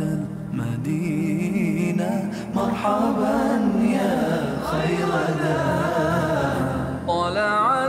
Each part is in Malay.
المدينة مرحبا يا خير دار طلع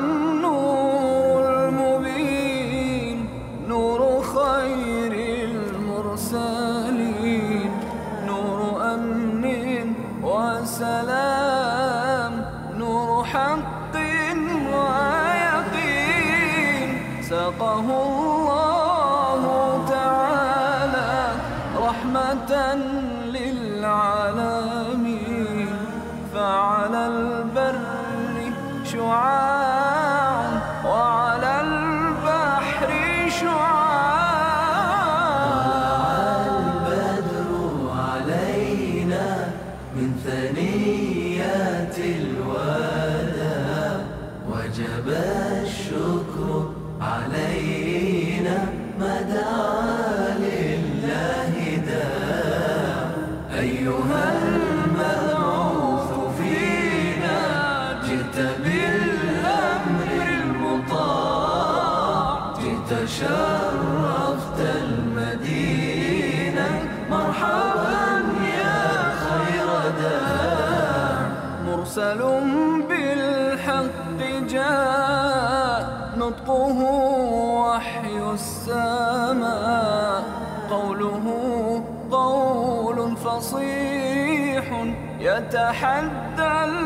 تحدى تتحدى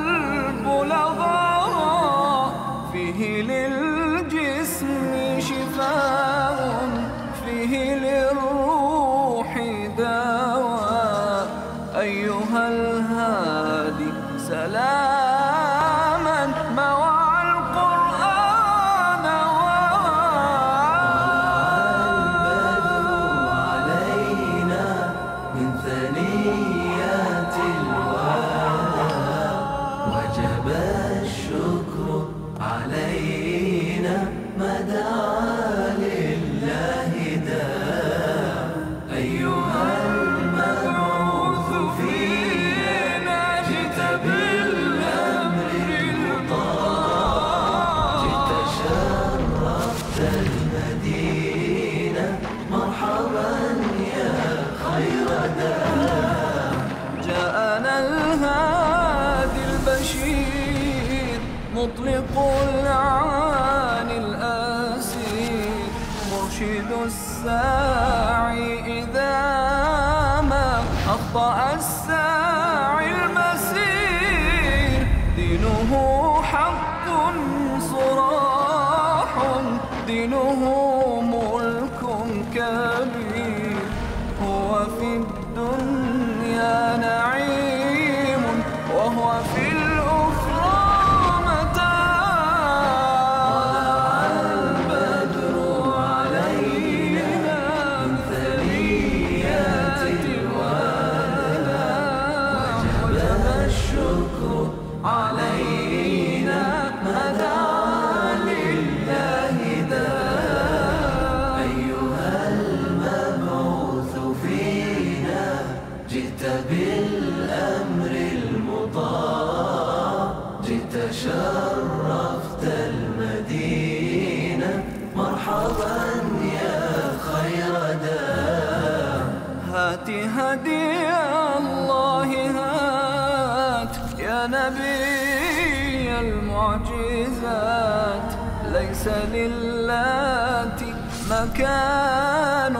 مكان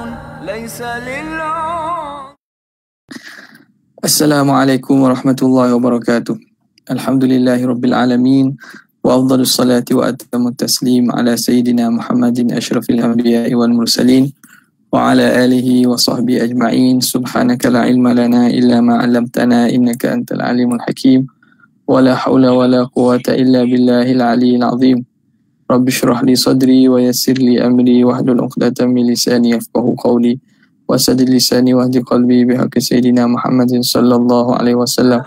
ليس للعمر السلام عليكم ورحمة الله وبركاته الحمد لله رب العالمين وأفضل الصلاة وأتم التسليم على سيدنا محمد أشرف الأنبياء والمرسلين وعلى آله وصحبه أجمعين سبحانك لا علم لنا إلا ما علمتنا إنك أنت العليم الحكيم ولا حول ولا قوة إلا بالله العلي العظيم رب اشرح لي صدري ويسر لي أمري واحلل عقدة من لساني يفقه قولي وأسد لساني واهد قلبي بحق سيدنا محمد صلى الله عليه وسلم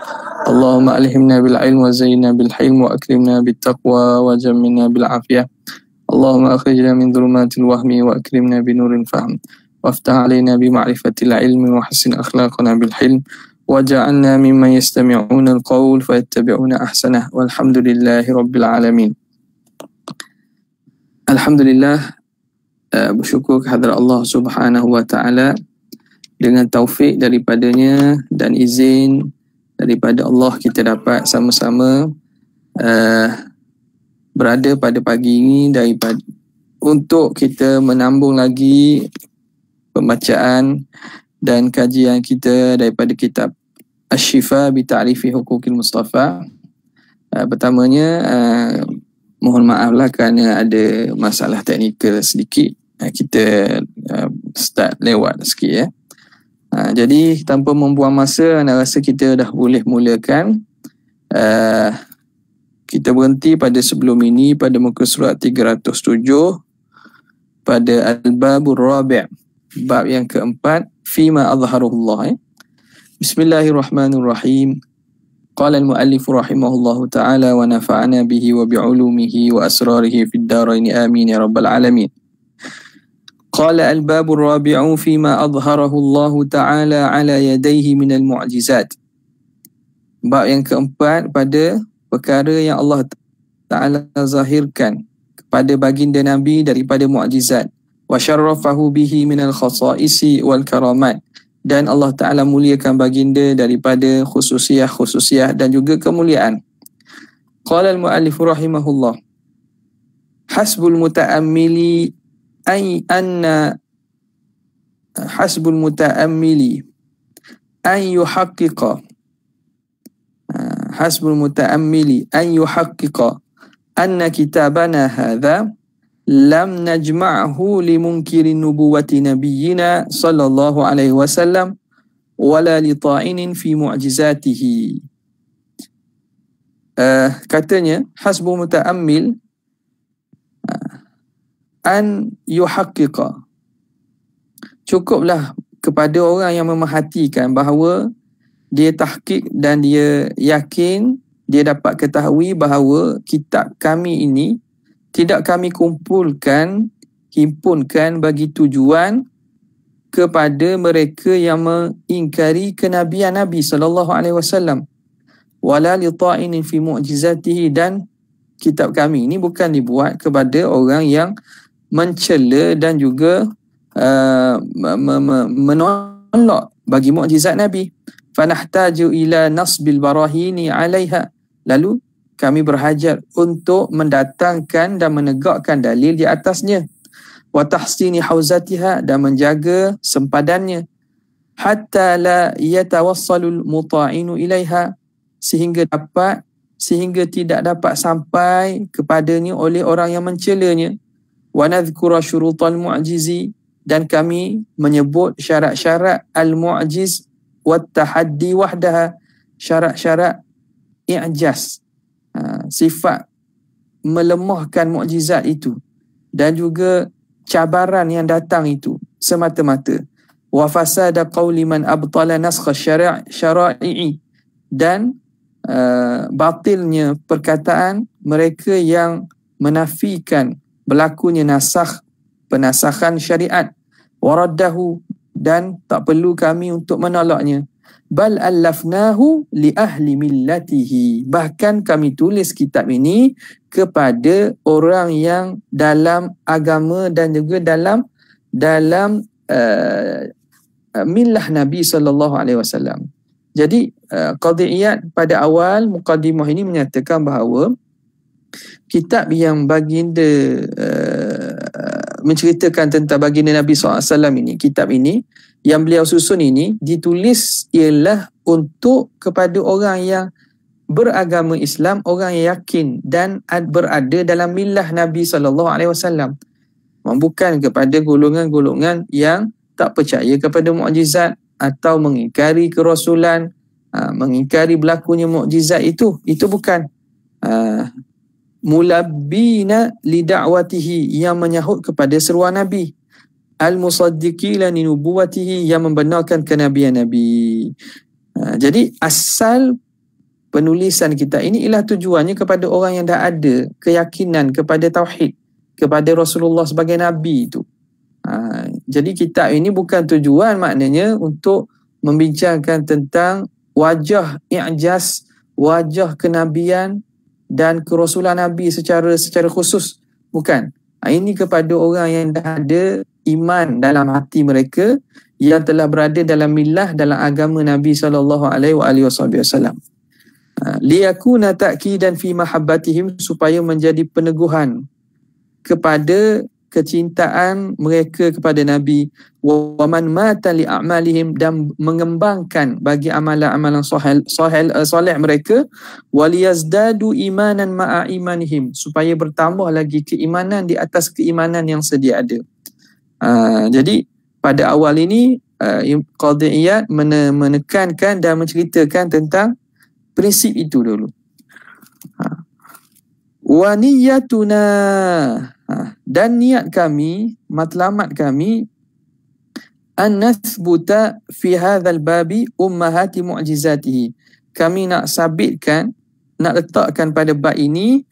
اللهم ألهمنا بالعلم وزينا بالحلم وأكرمنا بالتقوى وجمنا بالعافية اللهم أخرجنا من ظلمات الوهم وأكرمنا بنور الفهم وافتح علينا بمعرفة العلم وحسن أخلاقنا بالحلم وجعلنا ممن يستمعون القول فيتبعون أحسنه والحمد لله رب العالمين Alhamdulillah uh, bersyukur kehadrat Allah Subhanahu Wa Taala dengan taufik daripadanya dan izin daripada Allah kita dapat sama-sama uh, berada pada pagi ini daripada untuk kita menambung lagi pembacaan dan kajian kita daripada kitab Ash-Shifa bi Ta'rifi Hukukil Mustafa. Uh, pertamanya uh, mohon maaf lah kerana ada masalah teknikal sedikit eh, kita eh, start lewat sikit ya jadi tanpa membuang masa anda rasa kita dah boleh mulakan kita berhenti pada sebelum ini pada muka surat 307 pada al-babur rabi' bab yang keempat fima adharullah bismillahirrahmanirrahim قال المؤلف رحمه الله تعالى ونفعنا به وبعلومه وأسراره في الدارين آمين يا رب العالمين قال الباب الرابع فيما أظهره الله تعالى على يديه من المعجزات bab yang keempat pada perkara yang Allah Ta'ala zahirkan kepada baginda Nabi daripada mu'ajizat. وَشَرَّفَهُ بِهِ مِنَ الْخَصَائِسِ وَالْكَرَامَاتِ dan Allah Ta'ala muliakan baginda daripada khususiah-khususiah dan juga kemuliaan. Qala al-muallifu rahimahullah Hasbul muta'amili ay anna hasbul muta'amili an yuhaqqiqa hasbul muta'amili an yuhaqqiqa anna kitabana hadha lam najma'hu li munkirin nubuwati nabiyyina sallallahu alaihi wasallam wala li ta'inin fi mu'jizatihi uh, katanya hasbu muta'ammil uh, an yuhaqqiqa cukuplah kepada orang yang memerhatikan bahawa dia tahqiq dan dia yakin dia dapat ketahui bahawa kitab kami ini tidak kami kumpulkan, himpunkan bagi tujuan kepada mereka yang mengingkari kenabian Nabi sallallahu alaihi wasallam wala li ta'in fi mu'jizatihi dan kitab kami ini bukan dibuat kepada orang yang mencela dan juga uh, menolak bagi mukjizat Nabi fa nahtaju ila nasbil barahini 'alaiha lalu kami berhajat untuk mendatangkan dan menegakkan dalil di atasnya wa tahsini hauzatiha dan menjaga sempadannya hatta la yatawassalul muta'inu ilaiha sehingga dapat sehingga tidak dapat sampai kepadanya oleh orang yang mencelanya wa nadhkura syurutal mu'jizi dan kami menyebut syarat-syarat al-mu'jiz wa tahaddi wahdaha syarat-syarat i'jaz Ha, sifat melemahkan mukjizat itu dan juga cabaran yang datang itu semata-mata wa fasada qawli man abtala naskha syara'i dan uh, batilnya perkataan mereka yang menafikan berlakunya nasakh penasakhan syariat waraddahu dan tak perlu kami untuk menolaknya bal allafnahu li ahli millatihi bahkan kami tulis kitab ini kepada orang yang dalam agama dan juga dalam dalam uh, millah nabi sallallahu alaihi wasallam jadi uh, eh, qadiyat pada awal mukadimah ini menyatakan bahawa kitab yang baginda uh, menceritakan tentang baginda nabi sallallahu alaihi wasallam ini kitab ini yang beliau susun ini ditulis ialah untuk kepada orang yang beragama Islam, orang yang yakin dan berada dalam milah Nabi sallallahu alaihi wasallam. Bukan kepada golongan-golongan yang tak percaya kepada mukjizat atau mengingkari kerasulan, ah, mengingkari berlakunya mukjizat itu. Itu bukan ah, mulabbina lidawatihi yang menyahut kepada seruan Nabi al-musaddiqina li nubuwwatihi yang membenarkan kenabian nabi. Ha, jadi asal penulisan kita ini ialah tujuannya kepada orang yang dah ada keyakinan kepada tauhid kepada Rasulullah sebagai nabi itu. Ha, jadi kitab ini bukan tujuan maknanya untuk membincangkan tentang wajah i'jaz wajah kenabian dan kerasulan nabi secara secara khusus bukan ha, ini kepada orang yang dah ada iman dalam hati mereka yang telah berada dalam milah dalam agama Nabi sallallahu alaihi wasallam. Ha, liyakuna ta'kidan fi mahabbatihim supaya menjadi peneguhan kepada kecintaan mereka kepada Nabi wa man mata li a'malihim dan mengembangkan bagi amalan-amalan sahel, sahel, uh, eh, soleh mereka waliyazdadu imanan ma'a imanihim supaya bertambah lagi keimanan di atas keimanan yang sedia ada Ah, jadi pada awal ini ah, Qadiyat menekankan dan menceritakan tentang prinsip itu dulu. Ah. Wa niyatuna dan niat kami, matlamat kami an nasbuta fi hadzal babi ummahati mujizatih. Kami nak sabitkan, nak letakkan pada bab ini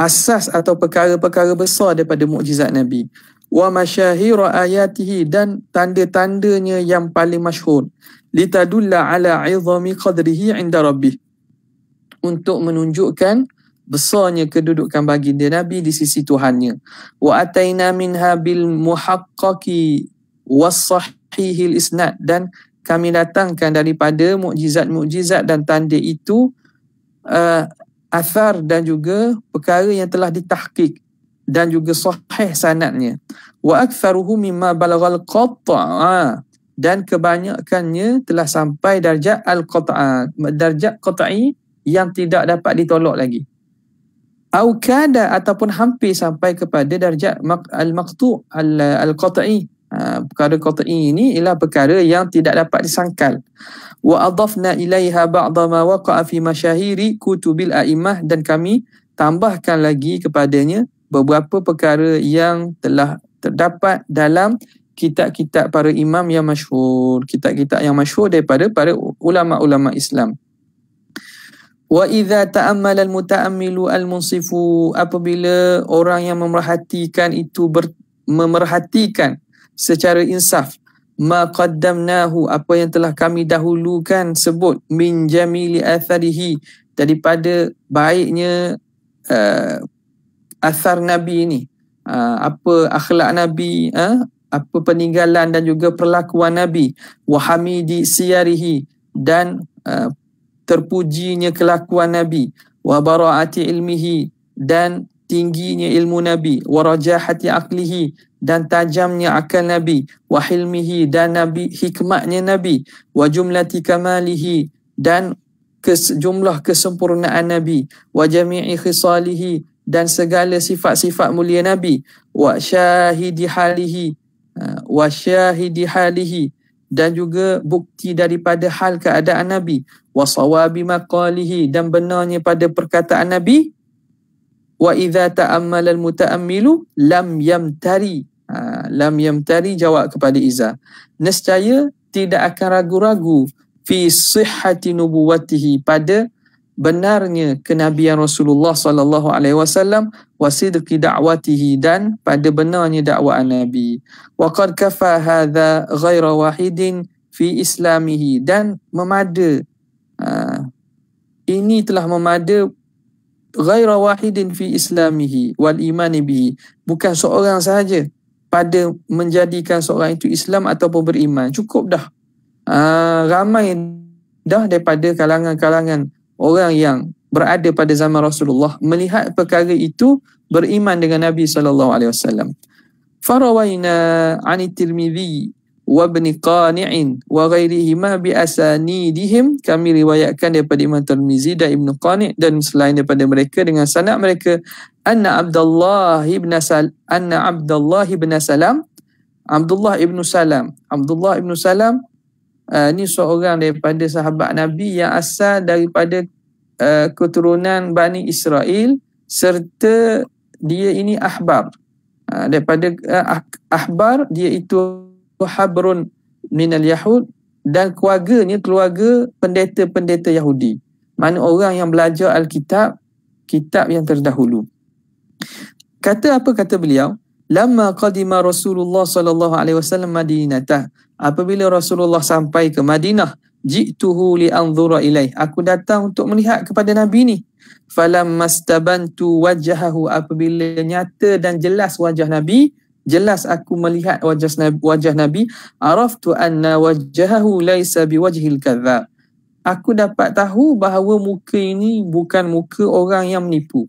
asas atau perkara-perkara besar daripada mukjizat Nabi wa masyahir ayatihi dan tanda-tandanya yang paling masyhur litadulla ala azami qadrihi inda rabbih untuk menunjukkan besarnya kedudukan bagi dia nabi di sisi tuhannya wa ataina minha bil muhaqqaqi was sahihi al isnad dan kami datangkan daripada mukjizat-mukjizat dan tanda itu uh, athar dan juga perkara yang telah ditahqiq dan juga sahih sanatnya. wa aktsaruhu mimma balagha al ha. dan kebanyakannya telah sampai darjat al-qat'a darjat qat'i yang tidak dapat ditolak lagi au kada ataupun hampir sampai kepada darjat al-maqtu al-qat'i ha, perkara qat'i ini ialah perkara yang tidak dapat disangkal wa adafna ilaiha ba'da ma waqa'a fi mashahiri kutubil a'immah dan kami tambahkan lagi kepadanya beberapa perkara yang telah terdapat dalam kitab-kitab para imam yang masyhur, kitab-kitab yang masyhur daripada para ulama-ulama Islam. Wa idza ta'ammala al-muta'ammilu al-munsifu apabila orang yang memerhatikan itu ber, memerhatikan secara insaf ma qaddamnahu apa yang telah kami dahulukan sebut min jamili atharihi daripada baiknya uh, asar Nabi ni, ah, apa akhlak Nabi, ah, apa peninggalan dan juga perlakuan Nabi, wahamidi siyarihi dan ah, terpujinya kelakuan Nabi, wabaraati ilmihi dan tingginya ilmu Nabi, warajahati aklihi dan tajamnya akal Nabi, wahilmihi dan Nabi hikmahnya Nabi, wajumlati kamalihi dan kes, jumlah kesempurnaan Nabi, wajami'i khisalihi dan segala sifat-sifat mulia Nabi wa syahidi halihi ha, wa syahidi halihi dan juga bukti daripada hal keadaan Nabi wa sawabi maqalihi dan benarnya pada perkataan Nabi wa idza ta'ammala al-muta'ammilu lam yamtari ha, lam yamtari jawab kepada Iza nescaya tidak akan ragu-ragu fi sihhati nubuwatihi pada benarnya kenabian Rasulullah sallallahu alaihi wasallam wasidqi da'watihi dan pada benarnya dakwaan Nabi. Wa qad kafa hadha ghaira wahidin fi islamihi dan memada ha, ini telah memada ghaira wahidin fi islamihi wal iman bihi bukan seorang sahaja pada menjadikan seorang itu Islam ataupun beriman cukup dah ha, ramai dah daripada kalangan-kalangan orang yang berada pada zaman Rasulullah melihat perkara itu beriman dengan Nabi sallallahu alaihi wasallam. Farawaina an Tirmizi wa Ibn Qani'in wa ghairihima bi asanidihim kami riwayatkan daripada Imam Tirmizi dan Ibn Qani' dan selain daripada mereka dengan sanad mereka anna Abdullah ibn Sal anna Abdullah ibn Salam Abdullah ibn Salam Abdullah ibn Salam uh, ni seorang daripada sahabat Nabi yang asal daripada uh, keturunan Bani Israel serta dia ini ahbar. Uh, daripada uh, ahbar dia itu habrun minal yahud dan keluarga ni keluarga pendeta-pendeta Yahudi. Mana orang yang belajar Alkitab, kitab yang terdahulu. Kata apa kata beliau? Lama qadima Rasulullah sallallahu alaihi wasallam Madinatah. Apabila Rasulullah sampai ke Madinah, jituhu li anzura ilaih. Aku datang untuk melihat kepada Nabi ni. Falam mastabantu wajahahu apabila nyata dan jelas wajah Nabi, jelas aku melihat wajah Nabi, wajah Nabi, araftu anna wajahahu laisa biwajhil kadzab. Aku dapat tahu bahawa muka ini bukan muka orang yang menipu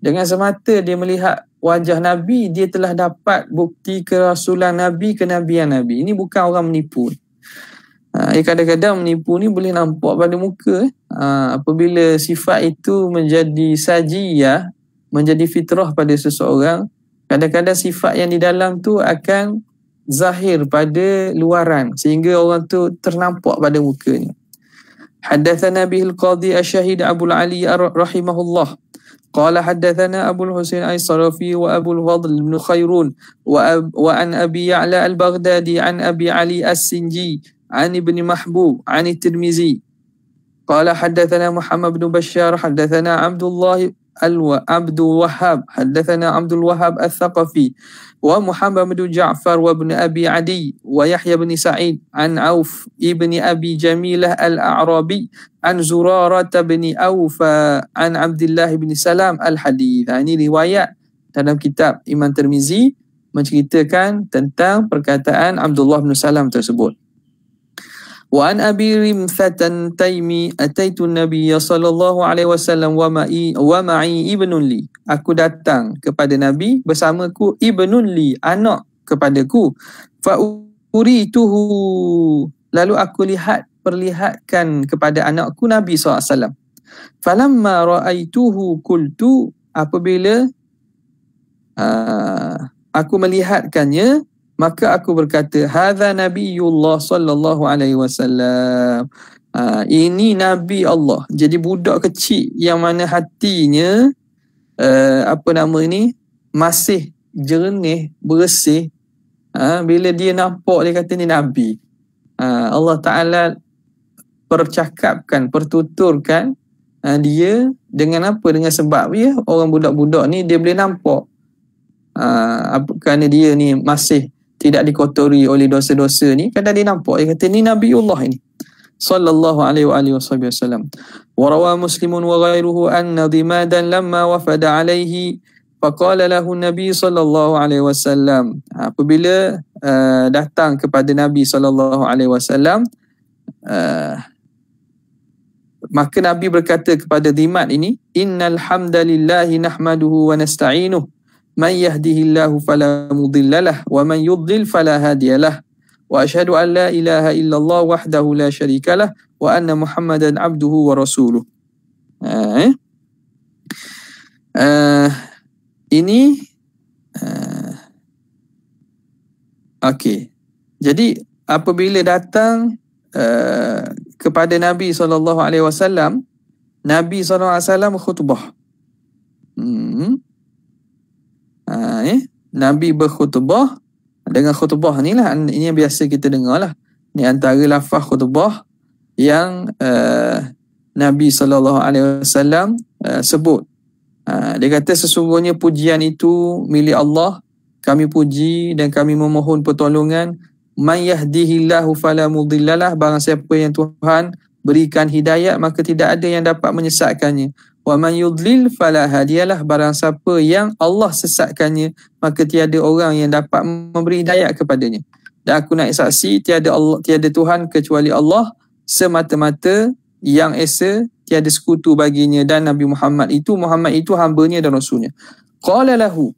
dengan semata dia melihat wajah Nabi, dia telah dapat bukti kerasulan Nabi, ke Nabi. Nabi. Ini bukan orang menipu. Ha, kadang-kadang menipu ni boleh nampak pada muka. Eh. Ha, apabila sifat itu menjadi sajiyah, menjadi fitrah pada seseorang, kadang-kadang sifat yang di dalam tu akan zahir pada luaran sehingga orang tu ternampak pada mukanya. Hadathana bihil qadhi asyahid Abu Ali rahimahullah. قال حدثنا أبو الحسين أي الصرفي وأبو الفضل بن خيرون وأب وعن أبي يعلى البغدادي عن أبي علي السنجي عن ابن محبوب عن الترمذي قال حدثنا محمد بن بشار حدثنا عبد الله عبد الوهاب حدثنا عبد الوهاب الثقفي ومحمد بن جعفر وابن أبي عدي ويحيى بن سعيد عن عوف ابن أبي جميلة الأعرابي عن زرارة بن أوف عن عبد الله بن سلام الحديث يعني رواية dalam kitab Imam Termizi menceritakan tentang perkataan Abdullah bin Salam tersebut. وعن أبي رمثة تيمي أتيت النبي صلى الله عليه وسلم ومعي, ومعي ابن لي Aku datang kepada Nabi bersamaku ibn li anak kepadaku fa'uritu lalu aku lihat perlihatkan kepada anakku Nabi SAW. Falamma ra'aituhu kultu apabila uh, aku melihatkannya maka aku berkata hadza nabiyullah sallallahu alaihi wasallam ha, ini nabi Allah jadi budak kecil yang mana hatinya uh, apa nama ni masih jernih bersih ha, bila dia nampak dia kata ni nabi ha, Allah taala percakapkan pertuturkan ha, dia dengan apa dengan sebab ya orang budak-budak ni dia boleh nampak ha, kerana dia ni masih tidak dikotori oleh dosa-dosa ni kadang dia nampak dia kata ni nabiullah ini sallallahu alaihi wa alihi wasallam wa rawa muslimun wa ghairuhu anna dimadan lamma wafada alaihi faqala lahu nabi sallallahu alaihi wasallam apabila uh, datang kepada nabi sallallahu alaihi wasallam eh, maka nabi berkata kepada dimad ini innal hamdalillah nahmaduhu wa nasta'inuhu من يهده الله فلا مضل له ومن يضلل Wa هادي له واشهد ان لا اله الا الله وحده لا شريك له وان محمدا عبده ورسوله آه. Uh, ini uh, okey jadi apabila datang uh, kepada Nabi sallallahu alaihi wasallam Nabi sallallahu alaihi wasallam khutbah hmm. Ha, eh? Nabi berkhutbah dengan khutbah ni lah ini yang biasa kita dengar lah ni antara lafaz khutbah yang uh, Nabi SAW uh, eh, sebut uh, dia kata sesungguhnya pujian itu milik Allah kami puji dan kami memohon pertolongan man yahdihillahu fala mudillalah barang siapa yang Tuhan berikan hidayah maka tidak ada yang dapat menyesatkannya wa man yudlil fala hadiyalah barang siapa yang Allah sesatkannya maka tiada orang yang dapat memberi hidayah kepadanya dan aku naik saksi tiada Allah tiada Tuhan kecuali Allah semata-mata yang esa tiada sekutu baginya dan Nabi Muhammad itu Muhammad itu hamba-Nya dan rasulnya. nya qala lahu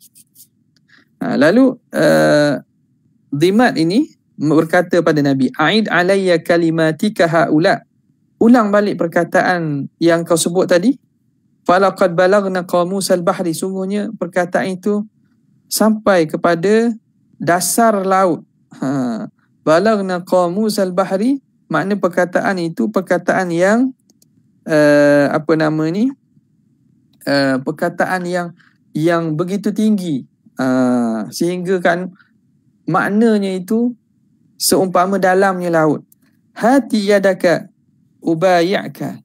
ha, lalu uh, eh, dimat ini berkata pada Nabi a'id alayya kalimatika haula ulang balik perkataan yang kau sebut tadi falaqad balagna qamusal bahri sungguhnya perkataan itu sampai kepada dasar laut ha balagna qamusal bahri makna perkataan itu perkataan yang uh, apa nama ni uh, perkataan yang yang begitu tinggi uh, sehingga kan maknanya itu seumpama dalamnya laut hati yadaka ubayaka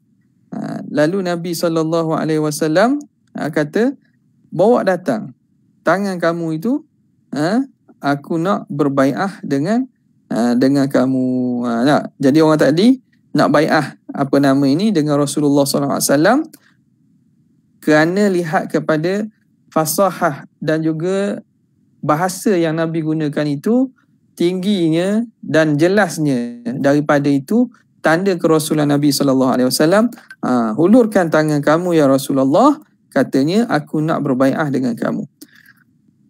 Lalu Nabi saw ha, kata, "Bawa datang tangan kamu itu, ha, aku nak berbaiah dengan ha, dengan kamu." Jadi orang tadi nak baiah apa nama ini dengan Rasulullah saw alaihi kerana lihat kepada fasahah dan juga bahasa yang Nabi gunakan itu tingginya dan jelasnya daripada itu tanda kerasulan Nabi sallallahu alaihi wasallam ha, hulurkan tangan kamu ya Rasulullah katanya aku nak berbaiah dengan kamu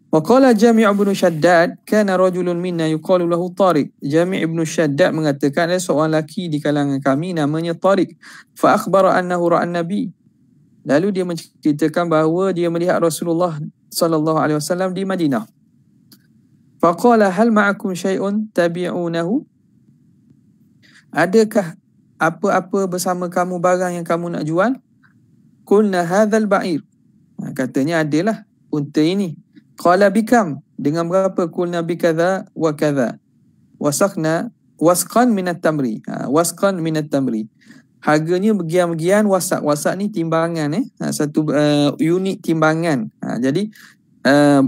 Waqala Jami' ibn Shaddad kana rajulun minna yuqalu lahu Tariq Jami' ibn Shaddad mengatakan ada seorang lelaki di kalangan kami namanya Tariq fa akhbara annahu ra'a nabi lalu dia menceritakan bahawa dia melihat Rasulullah sallallahu alaihi wasallam di Madinah Faqala hal ma'akum syai'un tabi'unahu adakah apa-apa bersama kamu barang yang kamu nak jual? Kulna hadzal ba'ir. Ha, katanya adalah unta ini. Qala bikam dengan berapa kulna bi kadza wa kadza. Wasakhna wasqan min at-tamri. Ha, wasqan min at-tamri. Harganya begian-begian wasak. Wasak ni timbangan eh. Ha, satu uh, unit timbangan. Ha, jadi uh,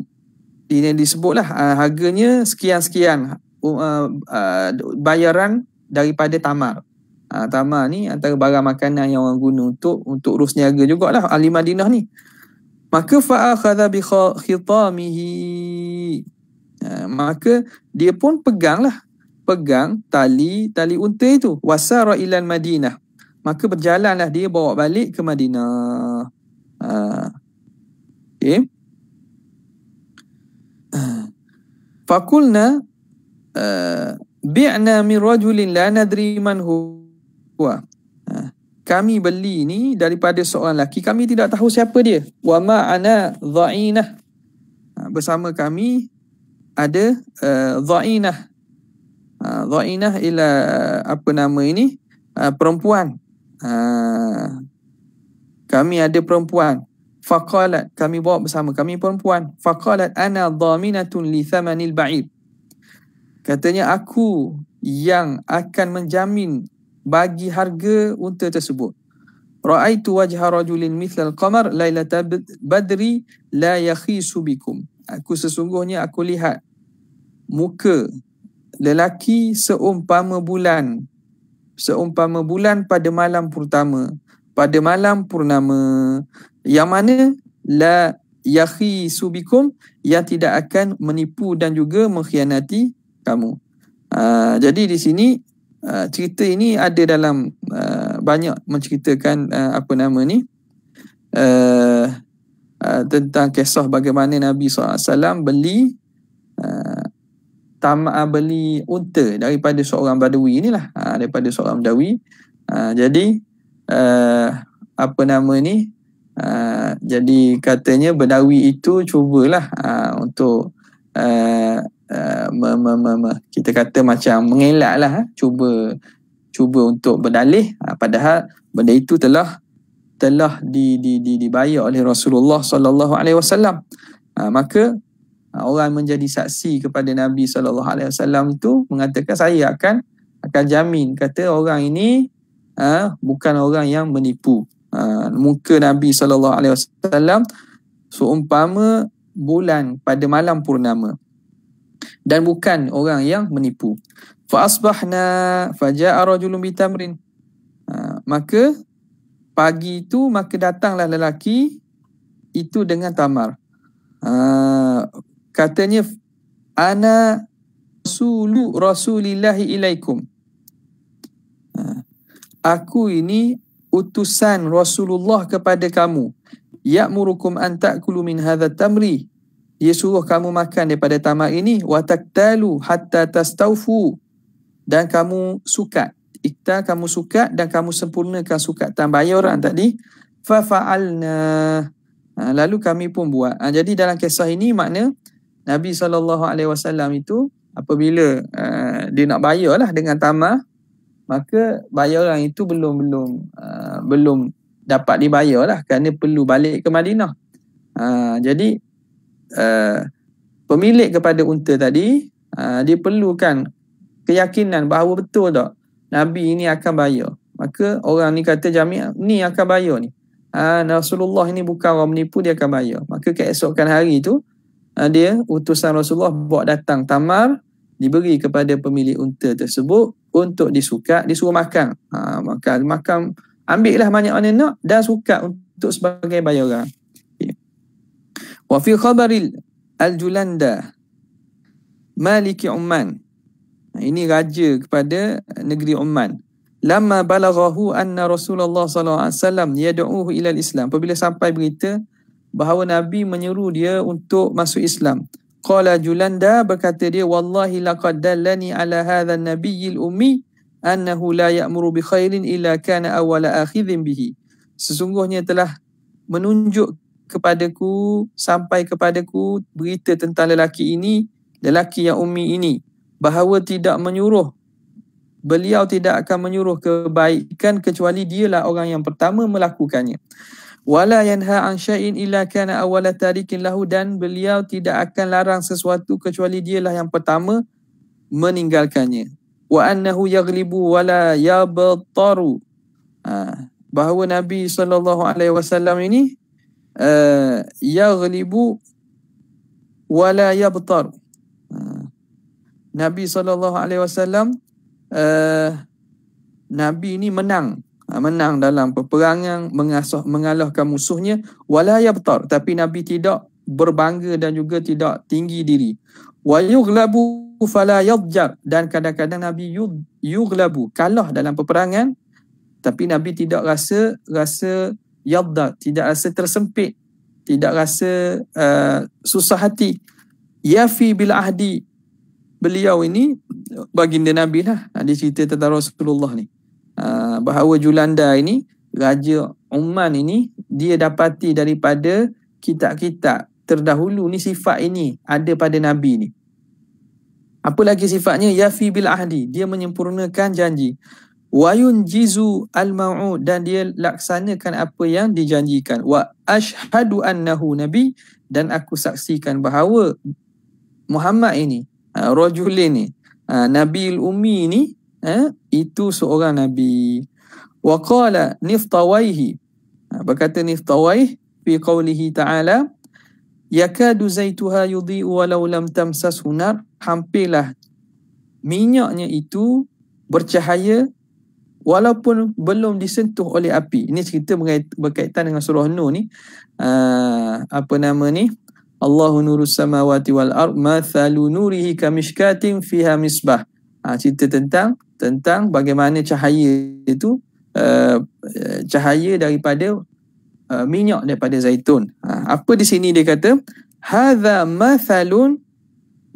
ini disebutlah uh, harganya sekian-sekian uh, uh, bayaran daripada tamar. Ha, tamar ni antara barang makanan yang orang guna untuk untuk urus niaga jugalah ahli Madinah ni. Maka fa'akhadha bi khitamihi. Ha, maka dia pun peganglah pegang tali tali unta itu wasara ilal Madinah. Maka berjalanlah dia bawa balik ke Madinah. Ha. Okay. Ha. Fakulna ha, bi'na min rajulin la nadri man huwa ha. kami beli ni daripada seorang lelaki kami tidak tahu siapa dia wa ma ana dha'inah ha, bersama kami ada uh, dha'inah ha, dha'inah ialah apa nama ini perempuan kami ada perempuan faqalat kami bawa bersama kami perempuan faqalat ana dhaminatun li thamanil ba'id Katanya aku yang akan menjamin bagi harga unta tersebut. Ra'aitu wajha rajulin mithla qamar lailata badri la yakhisu bikum. Aku sesungguhnya aku lihat muka lelaki seumpama bulan seumpama bulan pada malam pertama pada malam purnama yang mana la yakhisu bikum yang tidak akan menipu dan juga mengkhianati kamu. Uh, jadi di sini uh, cerita ini ada dalam uh, banyak menceritakan uh, apa nama ni uh, uh, tentang kisah bagaimana Nabi SAW beli uh, tam beli unta daripada seorang badui inilah uh, daripada seorang badui. Uh, jadi uh, apa nama ni uh, jadi katanya badawi itu cubalah uh, untuk uh, Ah, me, me, me, me, kita kata macam mengelak lah ha? cuba cuba untuk berdalih ha? padahal benda itu telah telah di, di, di, dibayar oleh Rasulullah sallallahu alaihi wasallam ah, maka ha, orang menjadi saksi kepada Nabi sallallahu alaihi wasallam tu mengatakan saya akan akan jamin kata orang ini ha, bukan orang yang menipu ha, muka Nabi sallallahu alaihi wasallam seumpama bulan pada malam purnama dan bukan orang yang menipu. Fa asbahna faja'a rajulun bitamrin. Ha, maka pagi itu maka datanglah lelaki itu dengan tamar. Ha, katanya ana rasulu rasulillahi ilaikum. Ha, aku ini utusan Rasulullah kepada kamu. Ya'murukum an ta'kulu min hadha tamri ia suruh kamu makan daripada tamar ini wataktalu hatta tastaufu dan kamu suka ikta kamu suka dan kamu sempurnakan sukatan orang tadi fa fa'alna ha, lalu kami pun buat ha, jadi dalam kisah ini makna Nabi SAW itu apabila uh, dia nak lah dengan tamah maka bayar orang itu belum belum uh, belum dapat dibayar lah kerana perlu balik ke Madinah. Uh, jadi uh, pemilik kepada unta tadi uh, dia perlukan keyakinan bahawa betul tak nabi ini akan bayar maka orang ni kata jami' ni akan bayar ni uh, Rasulullah ini bukan orang menipu dia akan bayar maka keesokan hari tu uh, dia utusan Rasulullah bawa datang tamar diberi kepada pemilik unta tersebut untuk disukat disuruh makan ha, makan makan ambillah banyak mana nak dan sukat untuk sebagai bayaran وفي خبر الجلندة مالك عمان ini raja kepada negeri Oman. Lama balaghahu anna Rasulullah sallallahu alaihi wasallam yad'uhu ila al-Islam. Apabila sampai berita bahawa Nabi menyeru dia untuk masuk Islam. Qala Julanda berkata dia wallahi laqad dallani ala hadha an-nabiy al-ummi annahu la ya'muru bi khairin illa kana awwala akhidhin bihi. Sesungguhnya telah menunjuk kepadaku sampai kepadaku berita tentang lelaki ini lelaki yang ummi ini bahawa tidak menyuruh beliau tidak akan menyuruh kebaikan kecuali dialah orang yang pertama melakukannya wala yanha an syai'in illa kana awwala tarikin lahu dan beliau tidak akan larang sesuatu kecuali dialah yang pertama meninggalkannya wa annahu yaghlibu wala yabtaru ah, bahawa nabi saw ini Ya, yaghlibu wa la yabtar Nabi sallallahu uh, alaihi wasallam Nabi ni menang menang dalam peperangan mengasuh, mengalahkan musuhnya wala yabtar tapi Nabi tidak berbangga dan juga tidak tinggi diri wa yughlabu fala yadjar dan kadang-kadang Nabi yughlabu kalah dalam peperangan tapi Nabi tidak rasa rasa yadda tidak rasa tersempit tidak rasa uh, susah hati yafi bil ahdi beliau ini baginda nabi lah ada cerita tentang Rasulullah ni uh, bahawa Julanda ini raja Umman ini dia dapati daripada kitab-kitab terdahulu ni sifat ini ada pada nabi ni apa lagi sifatnya yafi bil ahdi dia menyempurnakan janji wayun jizu al dan dia laksanakan apa yang dijanjikan wa ashhadu annahu nabi dan aku saksikan bahawa Muhammad ini ha, rajul ini ha, nabi ummi ini ha, itu seorang nabi wa qala niftawaihi berkata niftawaih fi qawlihi ta'ala yakadu zaituha yudhi'u walau lam tamsas hunar hampirlah minyaknya itu bercahaya walaupun belum disentuh oleh api. Ini cerita berkaitan dengan surah Nuh ni. Uh, apa nama ni? Allah nurus samawati wal ard mathalu nurihi kamishkatin fiha misbah. Ha, cerita tentang tentang bagaimana cahaya itu uh, cahaya daripada uh, minyak daripada zaitun. Ha, apa di sini dia kata? Hadza mathalun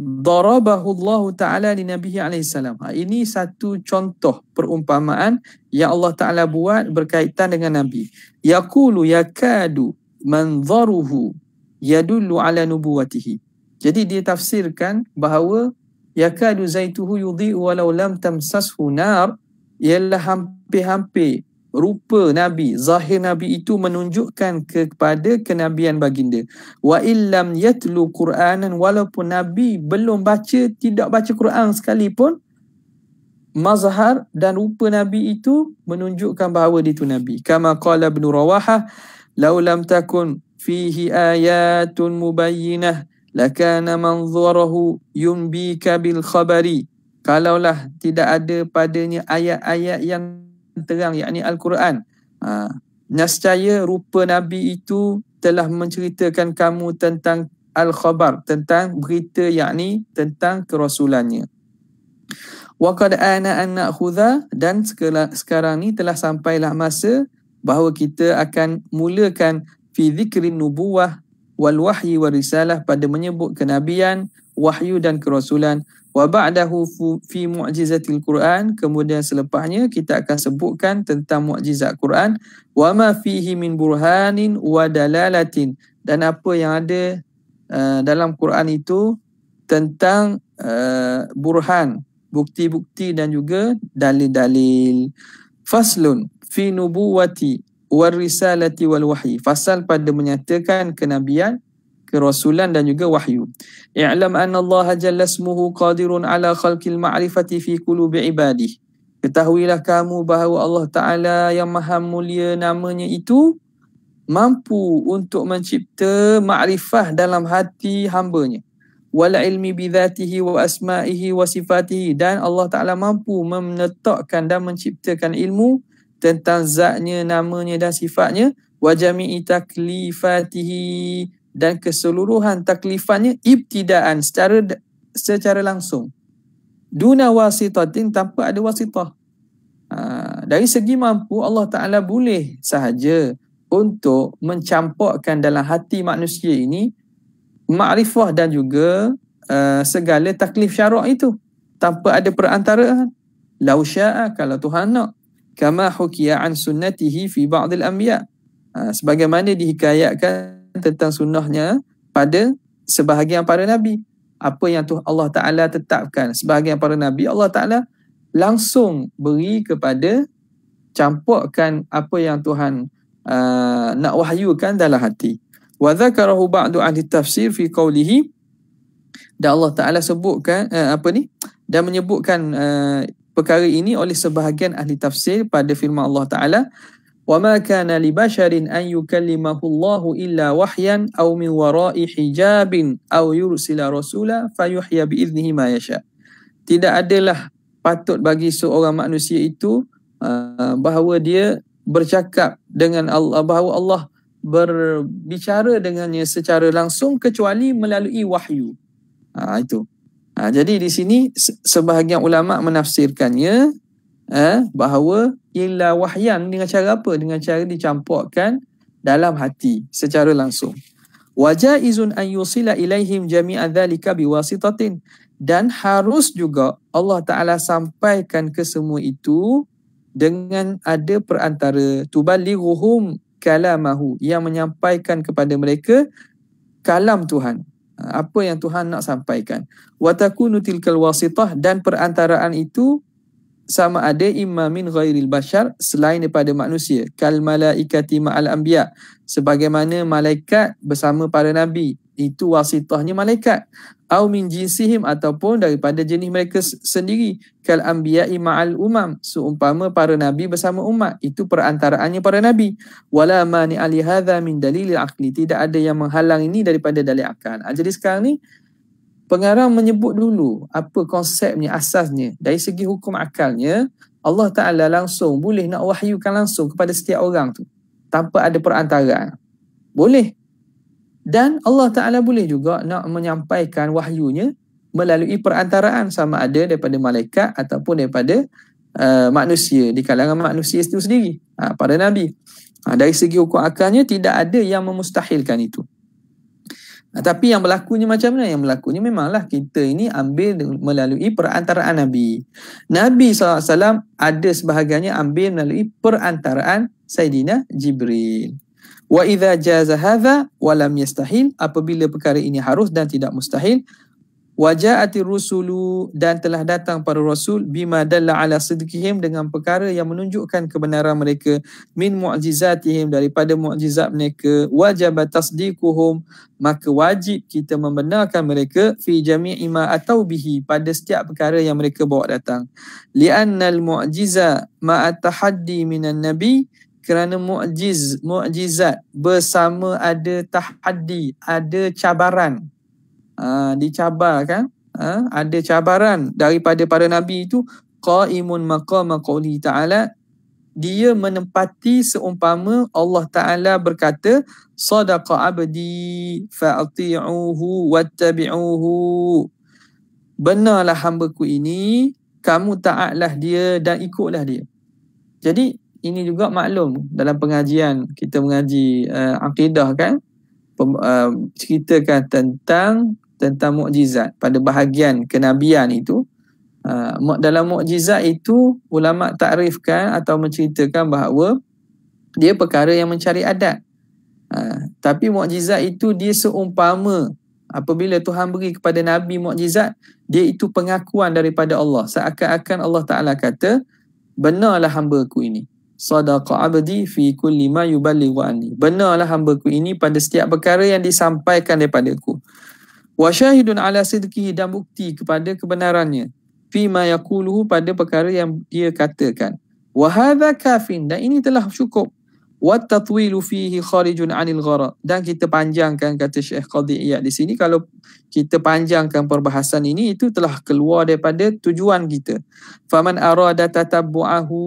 darabahu Allah Ta'ala li Nabihi alaihi salam. Ha, ini satu contoh perumpamaan yang Allah Ta'ala buat berkaitan dengan Nabi. Yaqulu yakadu manzaruhu yadullu ala nubuwatihi. Jadi dia tafsirkan bahawa yakadu zaituhu yudhiu walau lam tamsashu nar ialah hampir-hampir rupa nabi zahir nabi itu menunjukkan ke, kepada kenabian baginda wa illam yatlu qur'anan walaupun nabi belum baca tidak baca Quran sekalipun mazhar dan rupa nabi itu menunjukkan bahawa dia itu nabi kama qala ibnu rawahah law lam takun fihi ayatun mubayyinah lakana manzuruhu yunbika bil khabari kalaulah tidak ada padanya ayat-ayat yang terang yakni al-Quran. Ha, nascaya rupa nabi itu telah menceritakan kamu tentang al-khabar, tentang berita yakni tentang kerasulannya. Wa qad ana an na'khudha dan sekarang ni telah sampailah masa bahawa kita akan mulakan fi dhikrin nubuwah wal wahyi wa risalah pada menyebut kenabian, wahyu dan kerasulan wa ba'dahu fi mu'jizatil Quran kemudian selepasnya kita akan sebutkan tentang mukjizat Quran wa ma fihi min burhanin wa dalalatin dan apa yang ada uh, dalam Quran itu tentang uh, burhan bukti-bukti dan juga dalil-dalil faslun fi nubuwati wal risalati wal wahyi fasal pada menyatakan kenabian kerasulan dan juga wahyu. I'lam anna Allah jalla smuhu qadirun ala khalqil ma'rifati fi qulubi ibadihi. Ketahuilah kamu bahawa Allah Ta'ala yang maha mulia namanya itu mampu untuk mencipta ma'rifah dalam hati hambanya. Wala ilmi bidhatihi wa asma'ihi wa sifatihi. Dan Allah Ta'ala mampu menetakkan dan menciptakan ilmu tentang zatnya, namanya dan sifatnya. Wa jami'i taklifatihi dan keseluruhan taklifannya ibtidaan secara secara langsung duna wasitatin tanpa ada wasitah ha, dari segi mampu Allah Ta'ala boleh sahaja untuk mencampurkan dalam hati manusia ini makrifah dan juga uh, segala taklif syarak itu tanpa ada perantaraan lau sya'a kalau Tuhan nak kama hukiya an sunnatihi fi ba'd al-anbiya ha, sebagaimana dihikayatkan tentang sunnahnya pada sebahagian para nabi apa yang Tuhan Allah Taala tetapkan sebahagian para nabi Allah Taala langsung beri kepada campurkan apa yang Tuhan uh, nak wahyukan dalam hati wa zakarahu ba'du ahli tafsir fi dan Allah Taala sebutkan uh, apa ni dan menyebutkan uh, perkara ini oleh sebahagian ahli tafsir pada firman Allah Taala وما كان لبشر أن يكلمه الله إلا وحيا أو من وراء حجاب أو يرسل رسولا فيحيى بإذنه ما يشاء tidak adalah patut bagi seorang manusia itu ah, bahawa dia bercakap dengan Allah bahawa Allah berbicara dengannya secara langsung kecuali melalui wahyu uh, itu uh, jadi di sini sebahagian ulama menafsirkannya uh, bahawa illa wahyan dengan cara apa? Dengan cara dicampurkan dalam hati secara langsung. Wajaizun an yusila ilaihim jami'an dhalika biwasitatin. Dan harus juga Allah Ta'ala sampaikan ke semua itu dengan ada perantara tubaliruhum kalamahu yang menyampaikan kepada mereka kalam Tuhan apa yang Tuhan nak sampaikan wa takunu tilkal wasitah dan perantaraan itu sama ada imma min ghairil bashar selain daripada manusia kal malaikati ma'al anbiya sebagaimana malaikat bersama para nabi itu wasitahnya malaikat au min jinsihim ataupun daripada jenis mereka sendiri kal anbiya ma'al umam seumpama para nabi bersama umat itu perantaraannya para nabi wala mani ali hadha min dalil akli tidak ada yang menghalang ini daripada dalil akal ah, jadi sekarang ni pengarang menyebut dulu apa konsepnya, asasnya. Dari segi hukum akalnya, Allah Ta'ala langsung boleh nak wahyukan langsung kepada setiap orang tu. Tanpa ada perantaraan. Boleh. Dan Allah Ta'ala boleh juga nak menyampaikan wahyunya melalui perantaraan sama ada daripada malaikat ataupun daripada uh, manusia di kalangan manusia itu sendiri ha, uh, pada Nabi. Ha, dari segi hukum akalnya tidak ada yang memustahilkan itu. Nah, tapi yang berlakunya macam mana? Yang berlakunya memanglah kita ini ambil melalui perantaraan Nabi. Nabi SAW ada sebahagiannya ambil melalui perantaraan Sayyidina Jibril. Wa idza jaza hadza wa lam yastahil apabila perkara ini harus dan tidak mustahil waja'ati rusulu dan telah datang para rasul bima dalla ala sidqihim dengan perkara yang menunjukkan kebenaran mereka min mu'jizatihim daripada mu'ajizat mereka wajib tasdiquhum maka wajib kita membenarkan mereka fi jamia ma atau bihi pada setiap perkara yang mereka bawa datang li'anna al-mu'jiza ma atahaddi minan nabi kerana mu'ajiz mu'ajizat bersama ada tahadi ada cabaran Ah, dicabar kan ha, ada cabaran daripada para nabi itu qaimun maqama qauli taala dia menempati seumpama Allah Ta'ala berkata Sadaqa abdi fa'ati'uhu wattabi'uhu Benarlah hamba ku ini Kamu taatlah dia dan ikutlah dia Jadi ini juga maklum dalam pengajian Kita mengaji uh, akidah kan Pem, uh, Ceritakan tentang tentang mukjizat pada bahagian kenabian itu uh, dalam mukjizat itu ulama takrifkan atau menceritakan bahawa dia perkara yang mencari adat uh, tapi mukjizat itu dia seumpama apabila Tuhan beri kepada nabi mukjizat dia itu pengakuan daripada Allah seakan-akan Allah Taala kata benarlah hamba-ku ini sadaqa abdi fi kulli ma yuballighu anni benarlah hamba-ku ini pada setiap perkara yang disampaikan daripada-ku wa syahidun ala sidqi dan bukti kepada kebenarannya fi ma yaquluhu pada perkara yang dia katakan wa hadha kafin dan ini telah cukup wa tatwilu fihi kharijun anil ghara dan kita panjangkan kata Syekh Qadhi Iyad di sini kalau kita panjangkan perbahasan ini itu telah keluar daripada tujuan kita faman arada tatabbu'ahu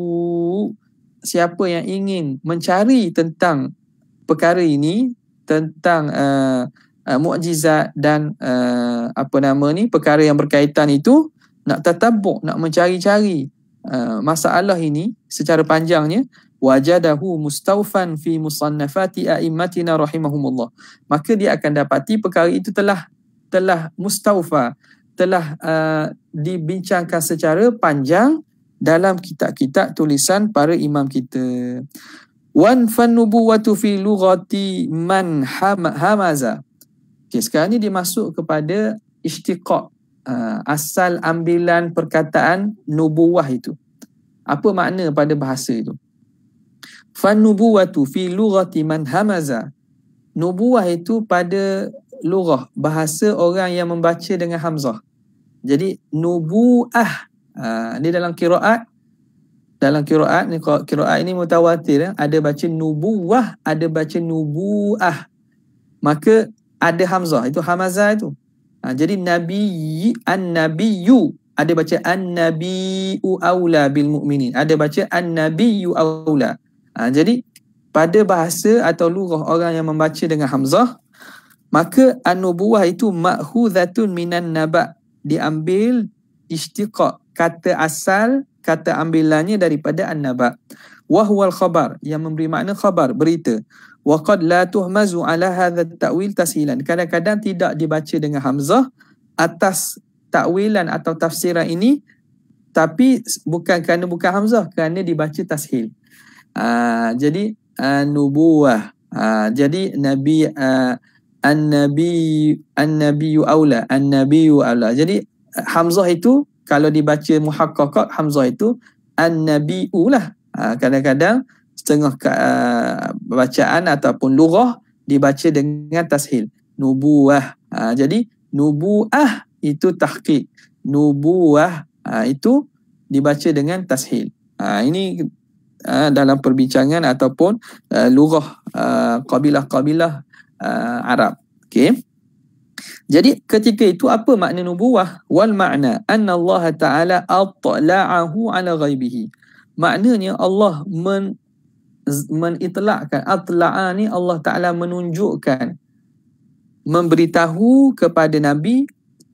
siapa yang ingin mencari tentang perkara ini tentang uh, uh, mukjizat dan uh, apa nama ni perkara yang berkaitan itu nak tatabbuk nak mencari-cari uh, masalah ini secara panjangnya wajadahu mustaufan fi musannafati a'immatina rahimahumullah maka dia akan dapati perkara itu telah telah mustaufa telah uh, dibincangkan secara panjang dalam kitab-kitab tulisan para imam kita wan fan nubuwatu fi lughati man hamaza Okay, sekarang ni dia masuk kepada ishtiqaq. Uh, asal ambilan perkataan nubuwah itu. Apa makna pada bahasa itu? Fan nubuwatu fi lughati man hamaza. Nubuwah itu pada lughah, bahasa orang yang membaca dengan hamzah. Jadi nubuah, ini uh, dalam kiraat, dalam kiraat, ni, kiraat ini mutawatir, ya? ada baca nubuah, ada baca nubuah. Maka ada hamzah itu Hamzah itu ha, jadi nabi an nabiyyu ada baca an nabiyyu aula bil mukminin ada baca an nabiyyu aula ha, jadi pada bahasa atau lugah orang yang membaca dengan hamzah maka an-nubuwah itu ma'khudhatun minan naba' diambil ishtiqaq kata asal kata ambilannya daripada an-naba' wa huwa al-khabar yang memberi makna khabar berita waqad la tuhmazu ala hadha at-ta'wil tasilan kadang-kadang tidak dibaca dengan hamzah atas takwilan atau tafsiran ini tapi bukan kerana bukan hamzah kerana dibaca tashil uh, jadi ah, nubuah, uh, ah, jadi nabi uh, an-nabi an Nabi aula an-nabiyyu aula jadi hamzah itu kalau dibaca muhaqqaqat hamzah itu an-nabiu lah uh, kadang-kadang setengah uh, bacaan ataupun lughah dibaca dengan tashil nubuah uh, ha, jadi nubuah itu tahqiq nubuah uh, ha, itu dibaca dengan tashil uh, ini uh, dalam perbincangan ataupun uh, lughah kabilah-kabilah uh, Arab Okay. jadi ketika itu apa makna nubuah wal makna anna Allah taala atla'ahu ala ghaibihi maknanya Allah men, menitlakkan atla'a ni Allah Taala menunjukkan memberitahu kepada nabi